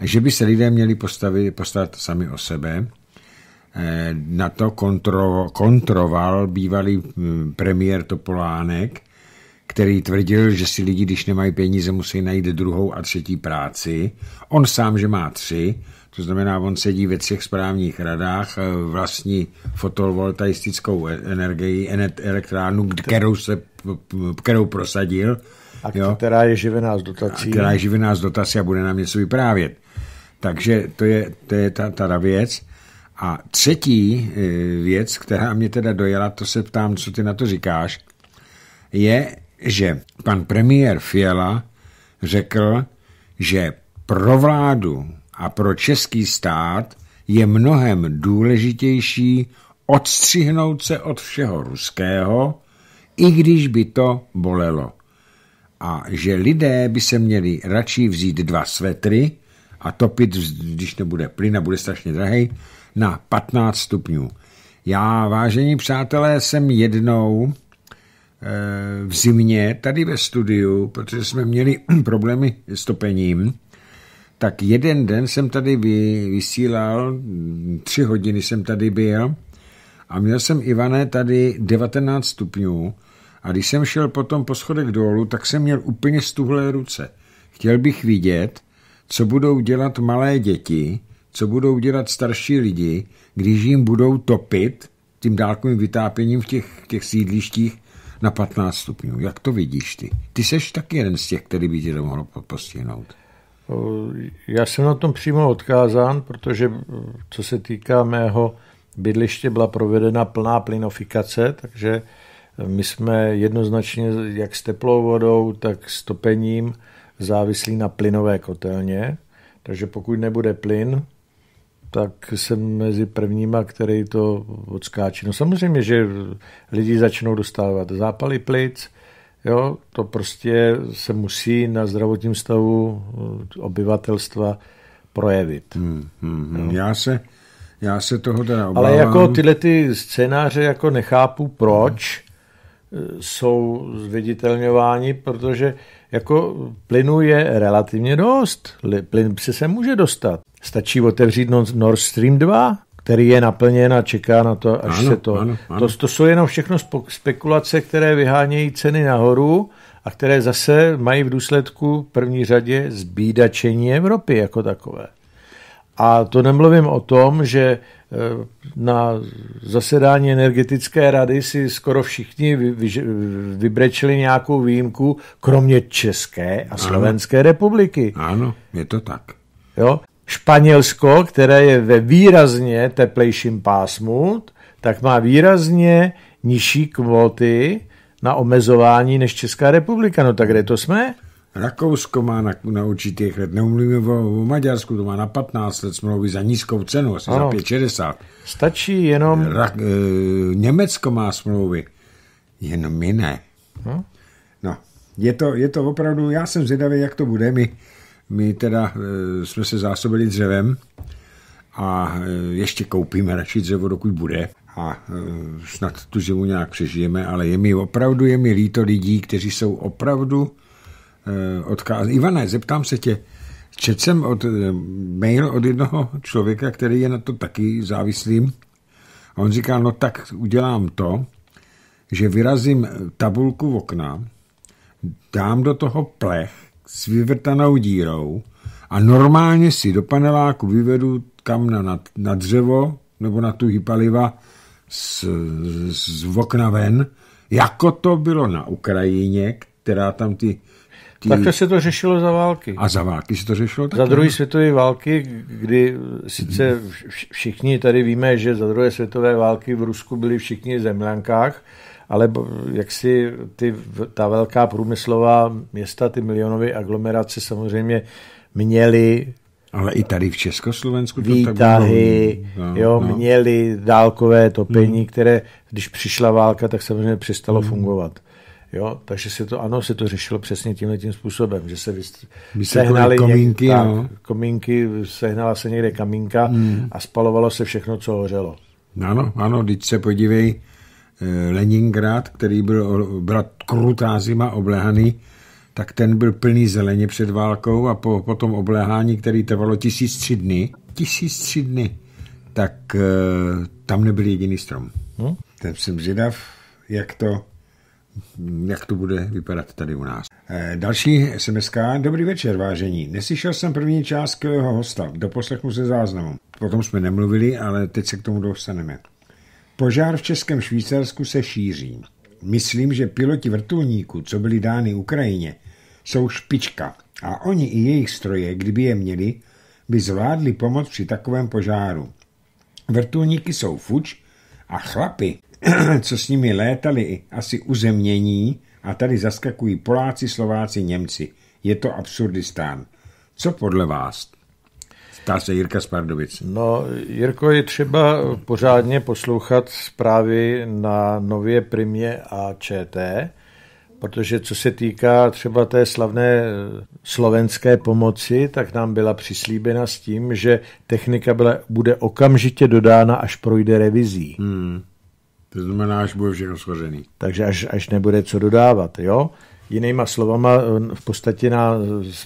že by se lidé měli postavit, postarat sami o sebe. Eh, na to kontro, kontroval bývalý hm, premiér Topolánek, který tvrdil, že si lidi, když nemají peníze, musí najít druhou a třetí práci. On sám, že má tři, to znamená, on sedí ve třech správních radách, eh, vlastní fotovoltaistickou e- energii, elektrárnu, kterou, se, kterou prosadil. A jo, která je živená z dotací. A Která je živená z dotací a bude nám něco vyprávět. Takže to je, to je ta, ta, ta věc. A třetí eh, věc, která mě teda dojela, to se ptám, co ty na to říkáš, je, že pan premiér Fiala řekl, že pro vládu a pro český stát je mnohem důležitější odstřihnout se od všeho ruského, i když by to bolelo. A že lidé by se měli radši vzít dva svetry a topit, když nebude plyn a bude strašně drahej, na 15 stupňů. Já, vážení přátelé, jsem jednou eh, v zimě tady ve studiu, protože jsme měli (clears throat) problémy s topením, tak jeden den jsem tady vysílal, tři hodiny jsem tady byl a měl jsem, Ivané tady 19 stupňů a když jsem šel potom po schodek dolů, tak jsem měl úplně stuhlé ruce. Chtěl bych vidět, co budou dělat malé děti, co budou dělat starší lidi, když jim budou topit tím dálkovým vytápěním v těch, těch sídlištích na 15 stupňů. Jak to vidíš ty? Ty seš taky jeden z těch, který by tě mohl postihnout. Já jsem na tom přímo odkázán, protože co se týká mého bydliště, byla provedena plná plynofikace, takže my jsme jednoznačně jak s teplou vodou, tak s topením závislí na plynové kotelně. Takže pokud nebude plyn, tak jsem mezi prvníma, který to odskáčí. No samozřejmě, že lidi začnou dostávat zápaly plic, Jo, to prostě se musí na zdravotním stavu eh, obyvatelstva projevit. Hmm, hmm, hmm. Já se já se toho teda obávám. Ale jako tyhle ty scénáře jako nechápu, proč eh, jsou zviditelňováni, protože jako plynu je relativně dost. Plyn se sem může dostat. Stačí otevřít Nord Stream 2 který je naplněn a čeká na to, až ano, se to... Ano, ano. to... To jsou jenom všechno spekulace, které vyhánějí ceny nahoru a které zase mají v důsledku v první řadě zbídačení Evropy jako takové. A to nemluvím o tom, že e, na zasedání energetické rady si skoro všichni vybrečili nějakou výjimku, kromě České a Slovenské ano. republiky. Ano, je to tak. Jo? Španělsko, které je ve výrazně teplejším pásmu, tak má výrazně nižší kvóty na omezování než Česká republika. No tak kde to jsme? Rakousko má na, na určitých let, neumluvíme o, o Maďarsku, to má na 15 let smlouvy za nízkou cenu, asi ano. za 5,60. Stačí jenom... Ra, e, Německo má smlouvy, jenom my ne. No, no je, to, je to opravdu, já jsem zvědavý, jak to bude, my my teda e, jsme se zásobili dřevem a e, ještě koupíme radši dřevo, dokud bude a e, snad tu živu nějak přežijeme, ale je mi opravdu, je mi líto lidí, kteří jsou opravdu odkázaní. Ivane, zeptám se tě, četl jsem od, mail od jednoho člověka, který je na to taky závislým a on říká, no tak udělám to, že vyrazím tabulku v okna, dám do toho plech s vyvrtanou dírou a normálně si do paneláku vyvedu kam na, na, na dřevo nebo na tuhý paliva z, z, z okna ven, jako to bylo na Ukrajině, která tam ty ty... to se to řešilo za války. A za války se to řešilo taky? Za druhé no. světové války, kdy sice všichni tady víme, že za druhé světové války v Rusku byli všichni v zemlankách, ale jak si ty, ta velká průmyslová města, ty milionové aglomerace samozřejmě měly ale i tady v Československu to výtahy, tak bylo. No, jo, no. měli dálkové topení, hmm. které, když přišla válka, tak samozřejmě přestalo hmm. fungovat. Jo, takže se to, ano, se to řešilo přesně tímhle tím způsobem, že se sehnaly sehnali komínky, no. komínky, sehnala se někde kamínka hmm. a spalovalo se všechno, co hořelo. Ano, ano, teď se podívej, Eh, Leningrad, který byl, byla krutá zima oblehaný, tak ten byl plný zeleně před válkou a po, po tom obléhání, který trvalo tři dny, tři dny, tak e, tam nebyl jediný strom. Hm? No. Ten jsem zvědav, jak to, jak to bude vypadat tady u nás. E, další SMSK. Dobrý večer, vážení. Neslyšel jsem první část kvělého hosta. Doposlechnu se záznamu. Potom jsme nemluvili, ale teď se k tomu dostaneme. Požár v Českém Švýcarsku se šíří. Myslím, že piloti vrtulníků, co byli dány Ukrajině, jsou špička a oni i jejich stroje, kdyby je měli, by zvládli pomoc při takovém požáru. Vrtulníky jsou fuč a chlapy, (clears throat) co s nimi létali, asi uzemnění a tady zaskakují Poláci, Slováci, Němci. Je to absurdistán. Co podle vás? Ptá se Jirka z Pardubic. No, Jirko, je třeba pořádně poslouchat zprávy na Nově Primě a ČT, protože co se týká třeba té slavné slovenské pomoci, tak nám byla přislíbena s tím, že technika byla, bude okamžitě dodána, až projde revizí. Hmm. To znamená, až bude všechno schořený. Takže až, až nebude co dodávat, jo? Jinýma slovama, eh, v podstatě nás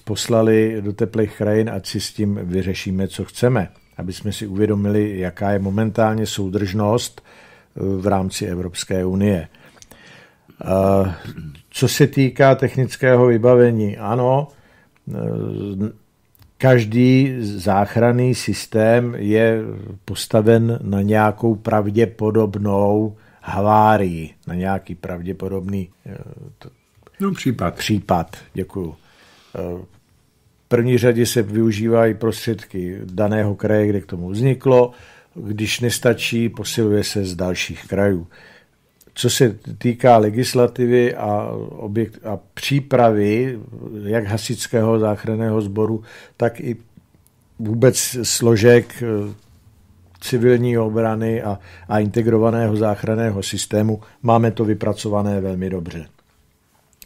poslali do teplých krajin, ať si s tím vyřešíme, co chceme. Aby jsme si uvědomili, jaká je momentálně soudržnost eh, v rámci Evropské unie. Eh, co se týká technického vybavení, ano, každý záchranný systém je postaven na nějakou pravděpodobnou havárii, na nějaký pravděpodobný No případ. Případ, děkuju. Eh, v první řadě se využívají prostředky daného kraje, kde k tomu vzniklo. Když nestačí, posiluje se z dalších krajů. Co se týká legislativy a, objekt, a přípravy jak hasičského záchranného sboru, tak i vůbec složek eh, civilní obrany a, a integrovaného záchranného systému, máme to vypracované velmi dobře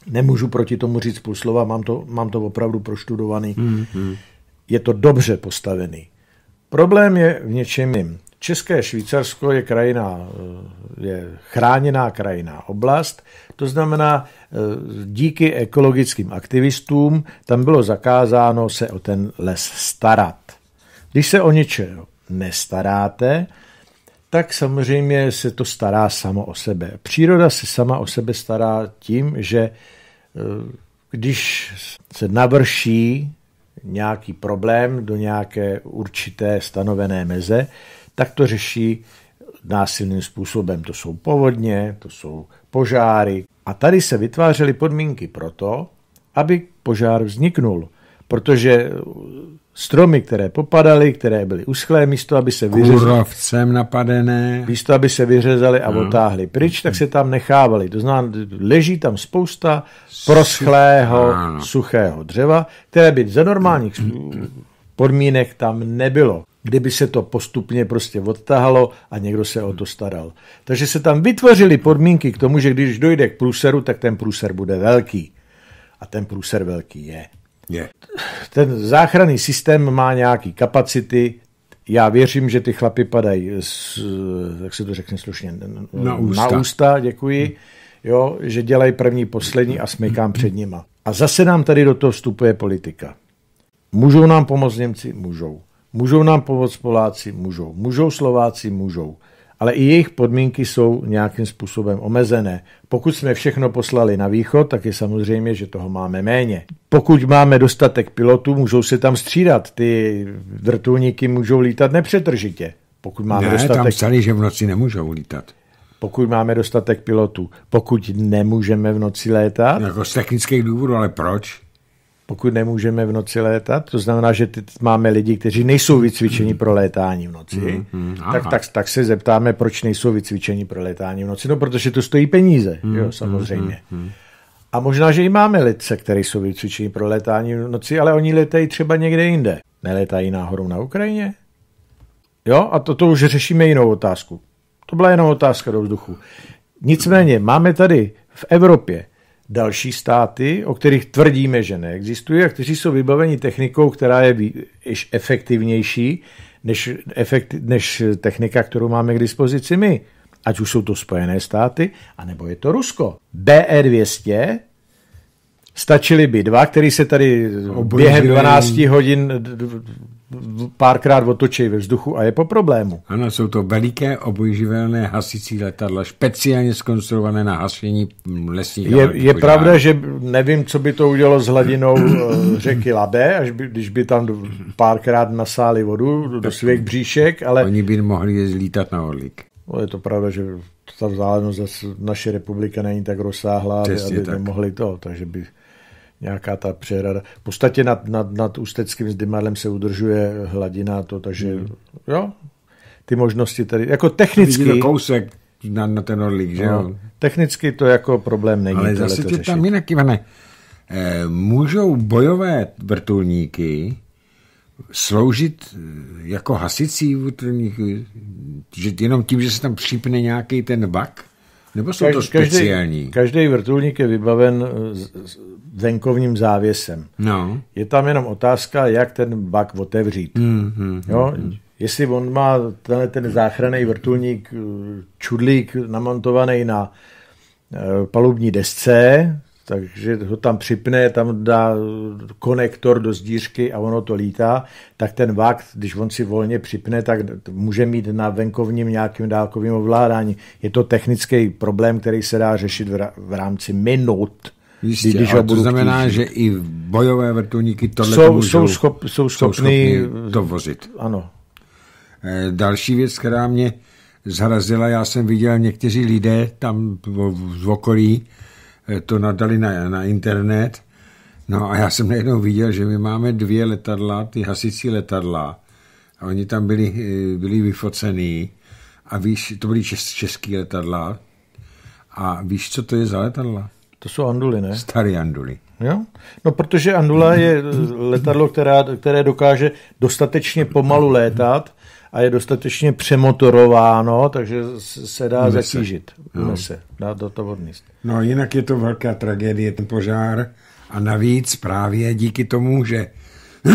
nemůžu proti tomu říct půl slova, mám to, mám to opravdu proštudovaný. Mm-hmm. Je to dobře postavený. Problém je v něčem jiném. České Švýcarsko je krajina, eh, je chráněná krajina, oblast, to znamená, eh, díky ekologickým aktivistům tam bylo zakázáno se o ten les starat. Když se o něčeho nestaráte, tak samozřejmě se to stará samo o sebe. Příroda se sama o sebe stará tím, že e, když se navrší nějaký problém do nějaké určité stanovené meze, tak to řeší násilným způsobem. To jsou povodně, to jsou požáry. A tady se vytvářely podmínky pro to, aby požár vzniknul, protože stromy, které popadaly, které byly uschlé, místo aby se vyřezaly. napadené. Místo, aby se vyřezaly a no. otáhly pryč, tak se tam nechávaly. To znamená, leží tam spousta proschlého, no. suchého dřeva, které by za normálních podmínek tam nebylo. Kdyby se to postupně prostě odtahalo a někdo se o to staral. Takže se tam vytvořily podmínky k tomu, že když dojde k průseru, tak ten průser bude velký. A ten průser velký je špatně. Ten záchranný systém má nějaký kapacity, já věřím, že ty chlapy padají, z, jak se to řekne slušně, na ústa, na ústa děkuji, hmm. jo, že dělají první, poslední a smykám hmm. před nima. A zase nám tady do toho vstupuje politika. Můžou nám pomoct Němci? Můžou. Můžou nám pomoct Poláci? Můžou. Můžou Slováci? Můžou ale i jejich podmínky jsou nějakým způsobem omezené. Pokud jsme všechno poslali na východ, tak je samozřejmě, že toho máme méně. Pokud máme dostatek pilotů, můžou se tam střídat. Ty vrtulníky můžou lítat nepřetržitě. Pokud máme ne, dostatek... tam psali, že v noci nemůžou lítat. Pokud máme dostatek pilotů. Pokud nemůžeme v noci létat... Jako z technických důvodů, ale proč? pokud nemůžeme v noci létat, to znamená, že teď máme lidi, kteří nejsou vycvičeni pro létání v noci, mm, mm, tak, tak, tak se zeptáme, proč nejsou vycvičeni pro létání v noci. No, protože to stojí peníze, mm, jo, mhm, samozřejmě. Mm, mm. A možná, že i máme lidce, kteří jsou vycvičeni pro létání v noci, ale oni letají třeba někde jinde. Neletají náhodou na Ukrajině? Jo, a to, to už řešíme jinou otázku. To byla jenom otázka do vzduchu. Nicméně, máme tady v Evropě další státy, o kterých tvrdíme, že neexistují a kteří jsou vybaveni technikou, která je efektivnější než, efekt, než technika, kterou máme k dispozici my. Ať už jsou to Spojené státy, anebo je to Rusko. BE-200 stačili by dva, který se tady během 12 hodin párkrát otočí ve vzduchu a je po problému. Ano, jsou to veliké obojživelné hasicí letadla, speciálně skonstruované na hasení lesních Je, je pravda, že nevím, co by to udělalo s hladinou eh, řeky Labe, až by, když by tam párkrát nasáli vodu do svých bříšek, ale... Oni by mohli je zlítat na orlík. No, je to pravda, že ta vzdálenost naše republika není tak rozsáhlá, aby, aby tak. nemohli to, takže by nějaká ta přehrada. V podstatě nad, nad, nad Ústeckým Zdymadlem se udržuje hladina to, takže hmm. jo, ty možnosti tady, jako technicky... Vidíme kousek na, na ten orlík, že jo? No, technicky to jako problém není. Ale zase to tam jinak, Ivane, eh, můžou bojové vrtulníky sloužit eh, jako hasicí vrtulníky, že jenom tím, že se tam připne nějaký ten bak? Nebo jsou každý, to speciální? Každý vrtulník je vybaven eh, venkovním závěsem. No. Je tam jenom otázka, jak ten bak otevřít. Mm-hmm. Jo? Jestli on má tenhle ten záchranný vrtulník, eh, čudlík namontovaný na eh, palubní desce, takže ho tam připne, tam dá konektor do zdířky a ono to lítá, tak ten vakt, když on si volně připne, tak může mít na venkovním nějakým dálkovým ovládání. Je to technický problém, který se dá řešit v rámci minut. Jistě, když ho budu to znamená, chtít. že i bojové vrtulníky tohle jsou, můžou, jsou, schop, jsou, schopný, jsou schopný vozit. Ano. Eh, další věc, která mě zhrazila, já jsem viděl někteří lidé tam v okolí, Eh, to nadali na, na internet. No a já jsem najednou viděl, že my máme dvě letadla, ty hasicí letadla. A oni tam byli, eh, byli vyfocený. A víš, to byly čes, český letadla. A víš, co to je za letadla? To jsou anduly, ne? Staré anduly. Jo? No, protože andula je letadlo, která, které dokáže dostatečně pomalu létat, a je dostatečně přemotorováno, takže se dá Mese. zatížit. Mese. Dá do toho odníst. No jinak je to velká tragédie, ten požár. A navíc právě díky tomu, že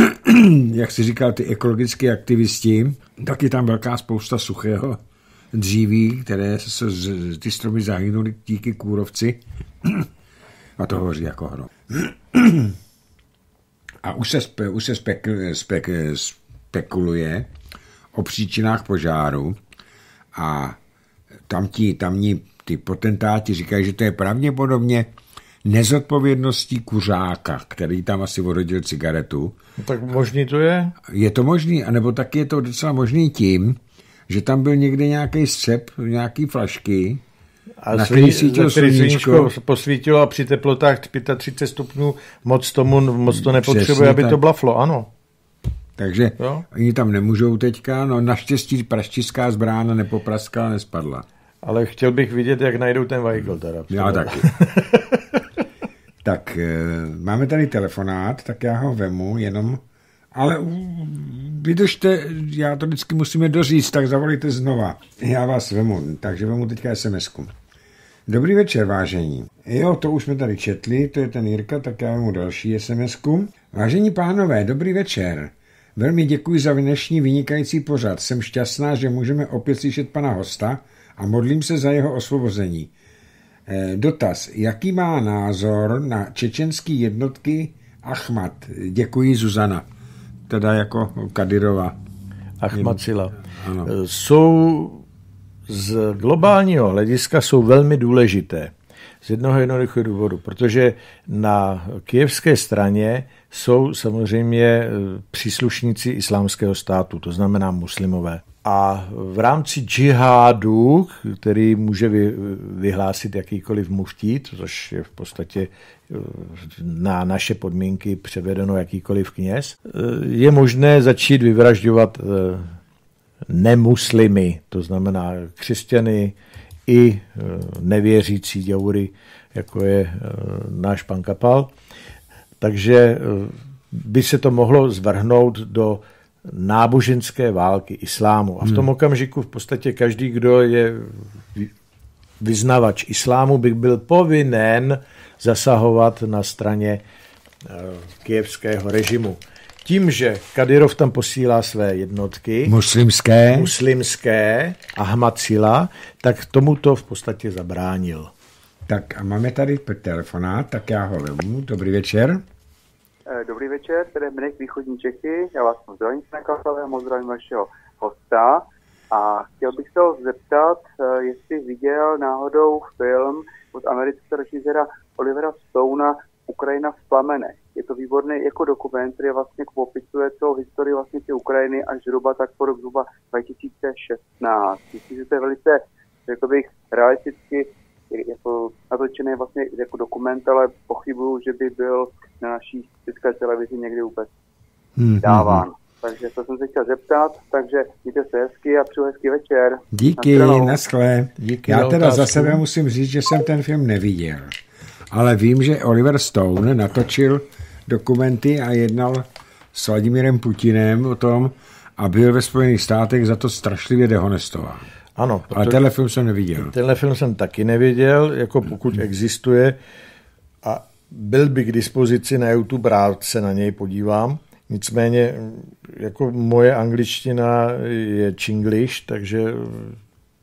(clears throat) jak si říkal, ty ekologické aktivisti, tak je tam velká spousta suchého dříví, které se, ty stromy zahynuly díky kůrovci (clears throat) a to hoří jako hro. (clears throat) A už se, spe, už se spek, spek, spekuluje, o příčinách požáru a tamtí, tamní ty potentáti říkají, že to je pravděpodobně nezodpovědností kuřáka, který tam asi vodil cigaretu. No tak možný to je? Je to možný, anebo taky je to docela možný tím, že tam byl někde nějaký střep, nějaký flašky, a na který svítil sluníčko. posvítilo a při teplotách 35 stupňů moc, tomu, moc to nepotřebuje, Přesně aby tak. to blaflo, ano. Takže jo? oni tam nemůžou teďka, no naštěstí praštická zbrána nepopraskala, nespadla. Ale chtěl bych vidět, jak najdou ten vajkl teda. Já taky. (laughs) tak, eh, máme tady telefonát, tak já ho vemu, jenom... Ale vydržte, já to vždycky musíme doříct, tak zavolíte znova. Já vás vemu, takže vemu teďka sms -ku. Dobrý večer, vážení. Jo, to už jsme tady četli, to je ten Jirka, tak já mu další sms -ku. Vážení pánové, dobrý večer. Velmi děkuji za dnešní vynikající pořad. Jsem šťastná, že můžeme opět slyšet pana hosta a modlím se za jeho osvobození. Eh, dotaz. Jaký má názor na čečenské jednotky Achmat? Děkuji, Zuzana. Teda jako Kadirova. Achmatsila. Jsou z globálního hlediska jsou velmi důležité. Z jednoho jednoduchého důvodu, protože na kijevské straně jsou samozřejmě eh, příslušníci islámského státu, to znamená muslimové. A v rámci džihádu, který může vyhlásit jakýkoliv muftí, což je v podstatě eh, na naše podmínky převedeno jakýkoliv kněz, eh, je možné začít vyvražďovat nemuslimy, to znamená křesťany i nevěřící děury, jako je náš pan Kapal. Takže eh, by se to mohlo zvrhnout do náboženské války islámu. A v tom hmm. okamžiku v podstatě každý, kdo je vyznavač islámu, by byl povinen zasahovat na straně eh, kievského režimu. Tím, že Kadyrov tam posílá své jednotky, muslimské, muslimské a Hmacila, tak tomuto v podstatě zabránil. Tak a máme tady telefonát, tak já ho vemu. Dobrý večer. Eh, dobrý večer, tady Mnech Východní Čechy. Já vás zdravím, pane Kasale, moc zdravím vašeho hosta. A chtěl bych se ho zeptat, eh, jestli viděl náhodou film od amerického režiséra Olivera Stouna Ukrajina v plamene". Je to výborný jako dokument, který vlastně popisuje celou historii vlastně té Ukrajiny až zhruba tak po rok zhruba 2016. Myslím, že to je velice, řekl bych, realisticky jako natočený vlastně jako dokument, ale pochybuju, že by byl na naší české televizi někdy vůbec hmm, dáván. Hmm. Takže to jsem se chtěl zeptat, takže mějte se hezky a přeju hezký večer. Díky, naschle. Díky Já teda za sebe musím říct, že jsem ten film neviděl, ale vím, že Oliver Stone natočil dokumenty a jednal s Vladimirem Putinem o tom a byl ve Spojených státech za to strašlivě dehonestován. Ano. Ale tenhle film jsem neviděl. Tenhle film jsem taky neviděl, jako pokud existuje. A byl by k dispozici na YouTube, rád se na něj podívám. Nicméně, jako moje angličtina je chinglish, takže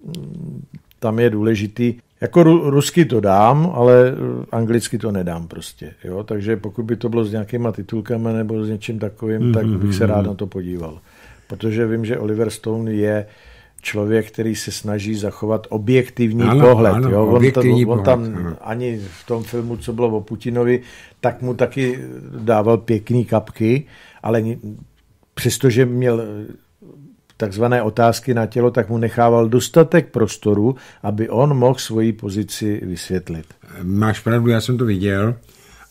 mm, tam je důležitý. Jako rusky to dám, ale eh, anglicky to nedám prostě. Jo? Takže pokud by to bylo s nějakýma titulkama nebo s něčím takovým, mm-hmm. tak bych se rád na to podíval. Protože vím, že Oliver Stone je uh, člověk, který se snaží zachovat objektivní ano, pohled. Ano, jo? On, objektivní to, on pohled, tam ano. ani v tom filmu, co bylo o Putinovi, tak mu taky dával pěkný kapky, ale přestože měl eh, takzvané otázky na tělo, tak mu nechával dostatek prostoru, aby on mohl svoji pozici vysvětlit. Máš pravdu, já jsem to viděl.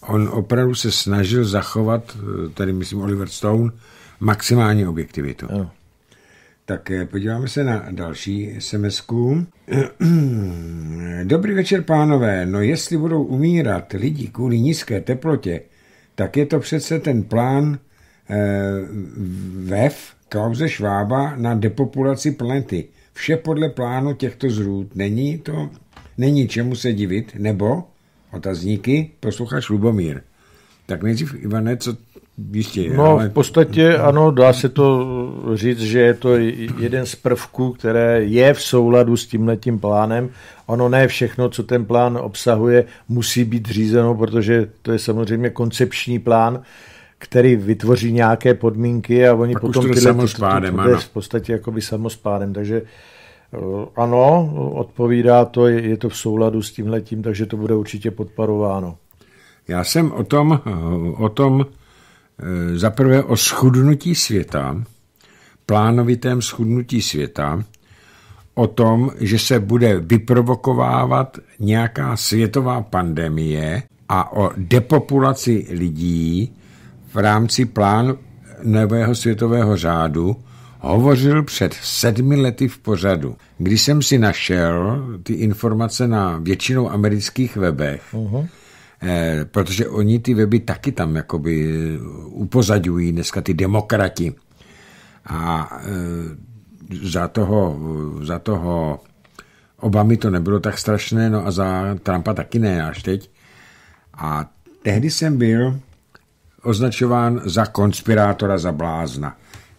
On opravdu se snažil zachovat, eh, tady myslím Oliver Stone, maximální objektivitu. Ano. Tak eh, podíváme se na další sms -ku. (clears throat) Dobrý večer, pánové. No jestli budou umírat lidi kvůli nízké teplotě, tak je to přece ten plán eh, VEF kauze Švába na depopulaci planety. Vše podle plánu těchto zrůd. Není to, není čemu se divit, nebo otazníky, posluchač Lubomír. Tak nejdřív, Ivane, co Jistě. No, ale... v podstatě ano, dá se to říct, že je to jeden z prvků, které je v souladu s tímhletím plánem. Ono ne všechno, co ten plán obsahuje, musí být řízeno, protože to je samozřejmě koncepční plán, který vytvoří nějaké podmínky a oni tak potom tyhle, to, je v podstatě jakoby samozpádem, takže eh, ano, odpovídá to, je, je to v souladu s tímhletím, takže to bude určitě podporováno. Já jsem o tom, o tom Eh, za prvé o schudnutí světa, plánovitém schudnutí světa, o tom, že se bude vyprovokovávat nějaká světová pandemie a o depopulaci lidí v rámci plán nového světového řádu, hovořil před sedmi lety v pořadu. Když jsem si našel ty informace na většinou amerických webech, uh-huh Eh, protože oni ty weby taky tam jakoby eh, upozadňují dneska ty demokrati. A eh, za toho, za toho Obamy to nebylo tak strašné, no a za Trumpa taky ne až teď. A tehdy jsem byl označován za konspirátora, za blázna.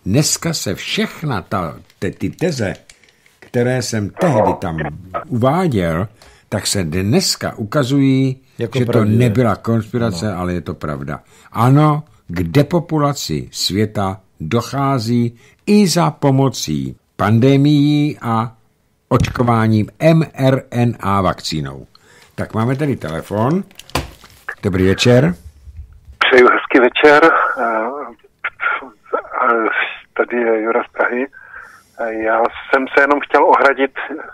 Dneska se všechna ta, te, ty teze, které jsem tehdy tam uváděl, tak se dneska ukazují jako že pravdě. to nebyla konspirace, ano. ale je to pravda. Ano, k depopulaci světa dochází i za pomocí pandemií a očkováním mRNA vakcínou. Tak máme tady telefon. Dobrý večer. Přeju hezký večer. Eh, eh, tady je Jura z Prahy. Já jsem se jenom chtěl ohradit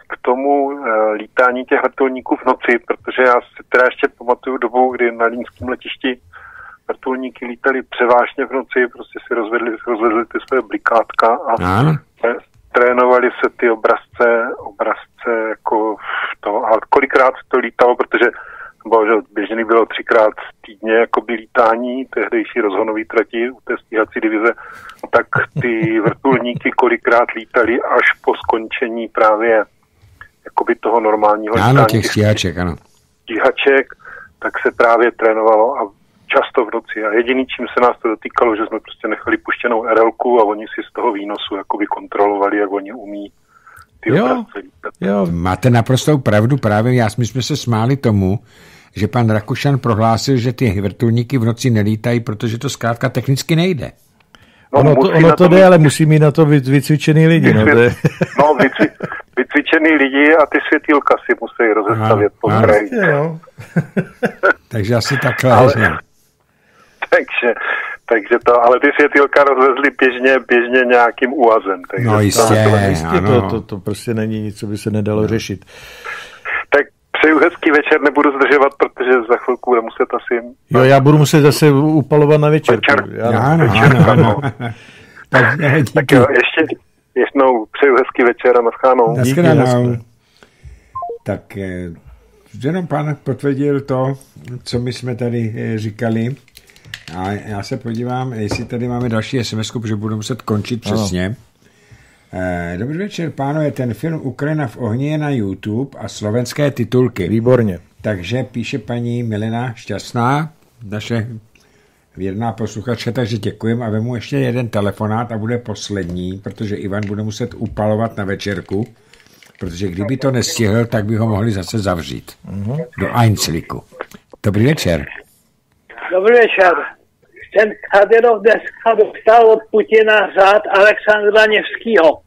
k tomu eh, lítání těch vrtulníků v noci, protože já si teda ještě pamatuju dobu, kdy na línském letišti vrtulníky lítali převážně v noci, prostě si rozvedli, rozvedli ty své blikátka a no. trénovali se ty obrazce, obrazce jako v to. A kolikrát to lítalo, protože bohužel běžený bylo třikrát týdně jako by lítání tehdejší rozhonový trati u té stíhací divize, tak ty (laughs) vrtulníky kolikrát lítali až po skončení právě jakoby toho normálního lítání. Ano, těch stíhaček, ano. Stíhaček, tak se právě trénovalo a často v noci. A jediný, čím se nás to dotýkalo, že jsme prostě nechali puštěnou rl a oni si z toho výnosu jakoby kontrolovali, jak oni umí ty jo, jo, máte naprostou pravdu, právě já, my jsme se smáli tomu, že pan Rakušan prohlásil, že ty vrtulníky v noci nelítají, protože to zkrátka technicky nejde. No, ono to, ono to jde, mít... ale musí mít na to vycvičený lidi. Vycvi... No, je... no vycvi... vycvičený lidi a ty světýlka si musí rozestavět po prostě, No. (laughs) takže asi takhle. Ale... Takže, takže to, ale ty světýlka rozvezli běžně, běžně nějakým úazem. Takže no jistě, to, jistě ano. To, to, to prostě není nic, co by se nedalo no. řešit. Přeju hezký večer, nebudu zdržovat, protože za chvilku budu muset asi... Jo, já budu muset zase upalovat na večer. Večer, já, ano, večer, ano. ano. (laughs) tak, tak jo, eh, ještě jednou přeju hezký večer a naschánou. Naschánou. Tak eh, jenom pán potvrdil to, co my jsme tady eh, říkali. A já se podívám, jestli tady máme další sms protože budu muset končit přesně. Ano. Eh, dobrý večer, pánové, ten film Ukrajina v ohni je na YouTube a slovenské titulky. Výborně. Takže píše paní Milena Šťastná, naše věrná posluchačka, takže děkujem a vemu ještě jeden telefonát a bude poslední, protože Ivan bude muset upalovat na večerku, protože kdyby to nestihl, tak by ho mohli zase zavřít uh-huh. do Einzliku. Dobrý večer. Dobrý večer. Ten Kadyrov dneska dostal od Putina řád Aleksandra Nevskýho.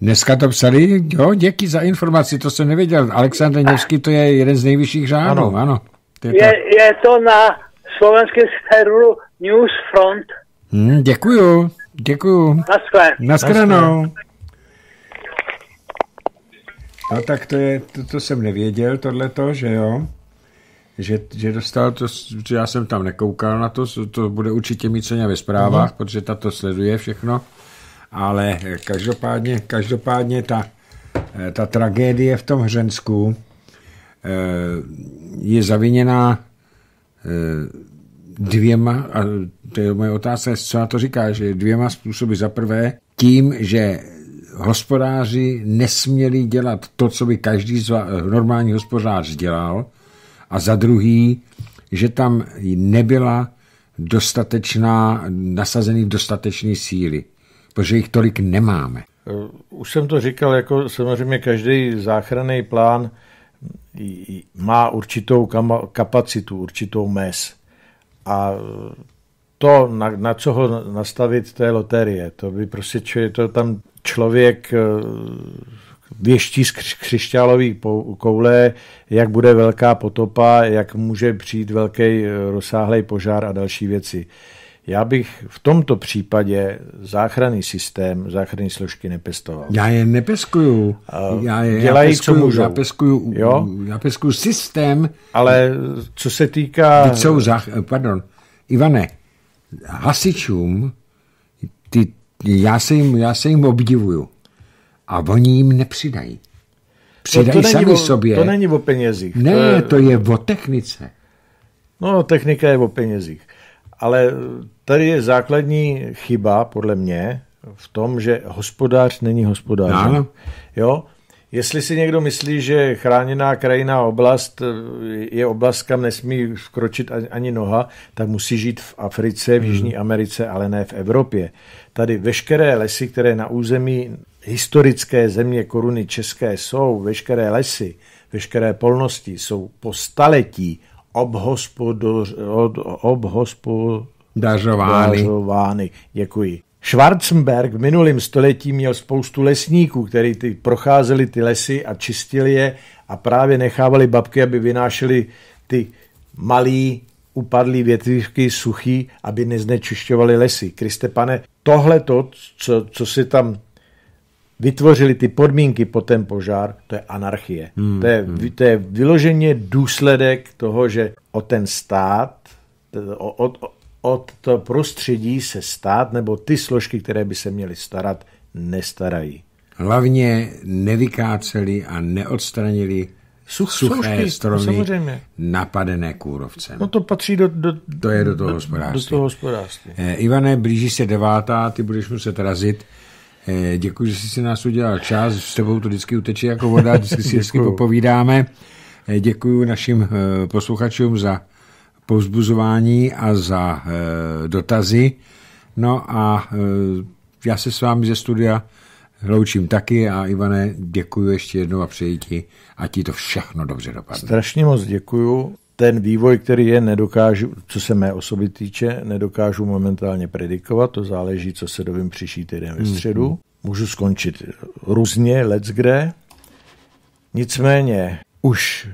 Dneska to psali, jo, děky za informaci, to jsem nevěděl. Aleksandr Nevský to je jeden z nejvyšších řádů, ano. ano. To je, to... Je, je to na slovenském serveru Newsfront. Hmm, děkuju, děkuju. na Naschledanou. No tak to je, to, to jsem nevěděl, tohleto, že jo. Že, že dostal to, že já jsem tam nekoukal na to, to bude určitě mít co ve zprávách, mm-hmm. protože ta to sleduje všechno ale eh, každopádně, každopádně ta, eh, ta tragédie v tom Hřensku eh, je zaviněná dvěma, a to je moje otázka, co na to říká, že dvěma způsoby. Za prvé tím, že hospodáři nesměli dělat to, co by každý normální hospodář dělal, a za druhý, že tam nebyla dostatečná, nasazený dostatečný síly protože jich tolik nemáme. Eh, už jsem to říkal, jako samozřejmě každý záchranný plán má určitou kapacitu, určitou mes. A eh, to, na, na co ho nastavit, to je loterie. To by prostě je to tam člověk eh, věští z křišťálových koule, jak bude velká potopa, jak může přijít velký rozsáhlý požár a další věci já bych v tomto případě záchranný systém, záchranný složky nepestoval. Já je nepeskuju. Já je, Dělají, já peskuju, co můžou. Já peskuju, jo? já peskuju systém. Ale co se týká... Teď jsou Pardon, Ivane, hasičům, ty, já, se jim, já se jim obdivuju. A oni jim nepřidají. Přidají no to sami o, sobě. To není o penězích. Ne, to je, to je o technice. No, technika je o penězích. Ale tady je základní chyba, podle mě, v tom, že hospodář není hospodář. Jo? Jestli si někdo myslí, že chráněná krajina oblast eh, je oblast, kam nesmí vkročit ani noha, tak musí žít v Africe, v hmm. Jižní Americe, ale ne v Evropě. Tady veškeré lesy, které na území historické země koruny české jsou, veškeré lesy, veškeré polnosti jsou po staletí obhospodařovány. Ob, Děkuji. Schwarzenberg v minulém století měl spoustu lesníků, který ty, procházeli ty lesy a čistili je a právě nechávali babky, aby vynášeli ty malý upadlý větvívky suchý, aby neznečišťovaly lesy. Kriste pane, tohle to, co, co si tam vytvořili ty podmínky po ten požár, to je anarchie. Hmm, to, je, hmm. to je vyloženě důsledek toho, že o ten stát, od, o to prostředí se stát, nebo ty složky, které by se měly starat, nestarají. Hlavně nevykáceli a neodstranili Such, suché soušky, no stromy samozřejmě. napadené kůrovcem. No to patří do, do, to je do toho hospodářství. Do toho hospodářství. Eh, Ivane, blíží se devátá, ty budeš muset razit. Eh, děkuji, že jsi si nás udělal čas, s tebou to vždycky uteče jako voda, vždycky si vždycky popovídáme. Eh, děkuji našim eh, posluchačům za povzbuzování a za dotazy. No a já se s vámi ze studia loučím taky a Ivane, děkuji ještě jednou a přeji ti, a ti to všechno dobře dopadne. Strašně moc děkuji ten vývoj, který je, nedokážu, co se mé osoby týče, nedokážu momentálně predikovat, to záleží, co se dovím příští týden ve mhm. středu. Mm-hmm. Můžu skončit různě, let's kde. Nicméně, už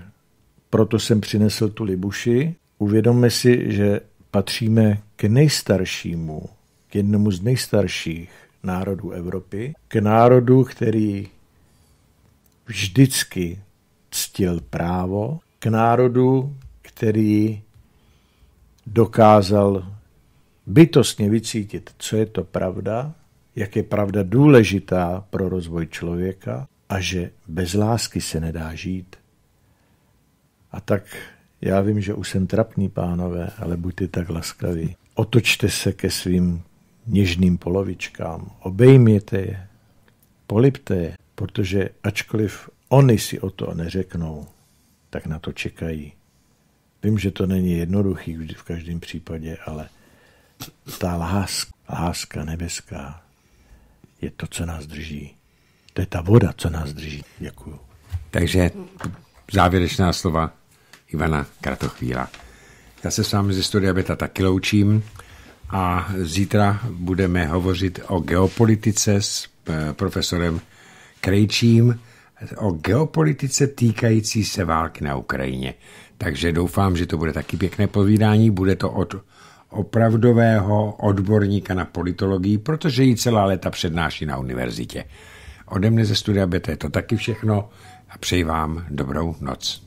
proto jsem přinesl tu Libuši. Uvědomme si, že patříme k nejstaršímu, k jednomu z nejstarších národů Evropy, k národu, který vždycky ctil právo, k národu, který dokázal bytostně vycítit, co je to pravda, jak je pravda důležitá pro rozvoj člověka a že bez lásky se nedá žít. A tak já vím, že už jsem trapný, pánové, ale buďte tak laskaví. Otočte se ke svým něžným polovičkám, obejměte je, polipte je, protože ačkoliv oni si o to neřeknou, tak na to čekají. Vím, že to není jednoduchý v každém případě, ale ta láska, láska nebeská je to, co nás drží. To je ta voda, co nás drží. Děkuju. Takže závěrečná slova Ivana Kratochvíla. Já se s vámi ze studia Beta taky loučím a zítra budeme hovořit o geopolitice s eh, profesorem Krejčím, o geopolitice týkající se války na Ukrajině. Takže doufám, že to bude taky pěkné povídání. Bude to od opravdového odborníka na politologii, protože ji celá léta přednáší na univerzitě. Ode mne ze studia BT je to taky všechno a přeji vám dobrou noc.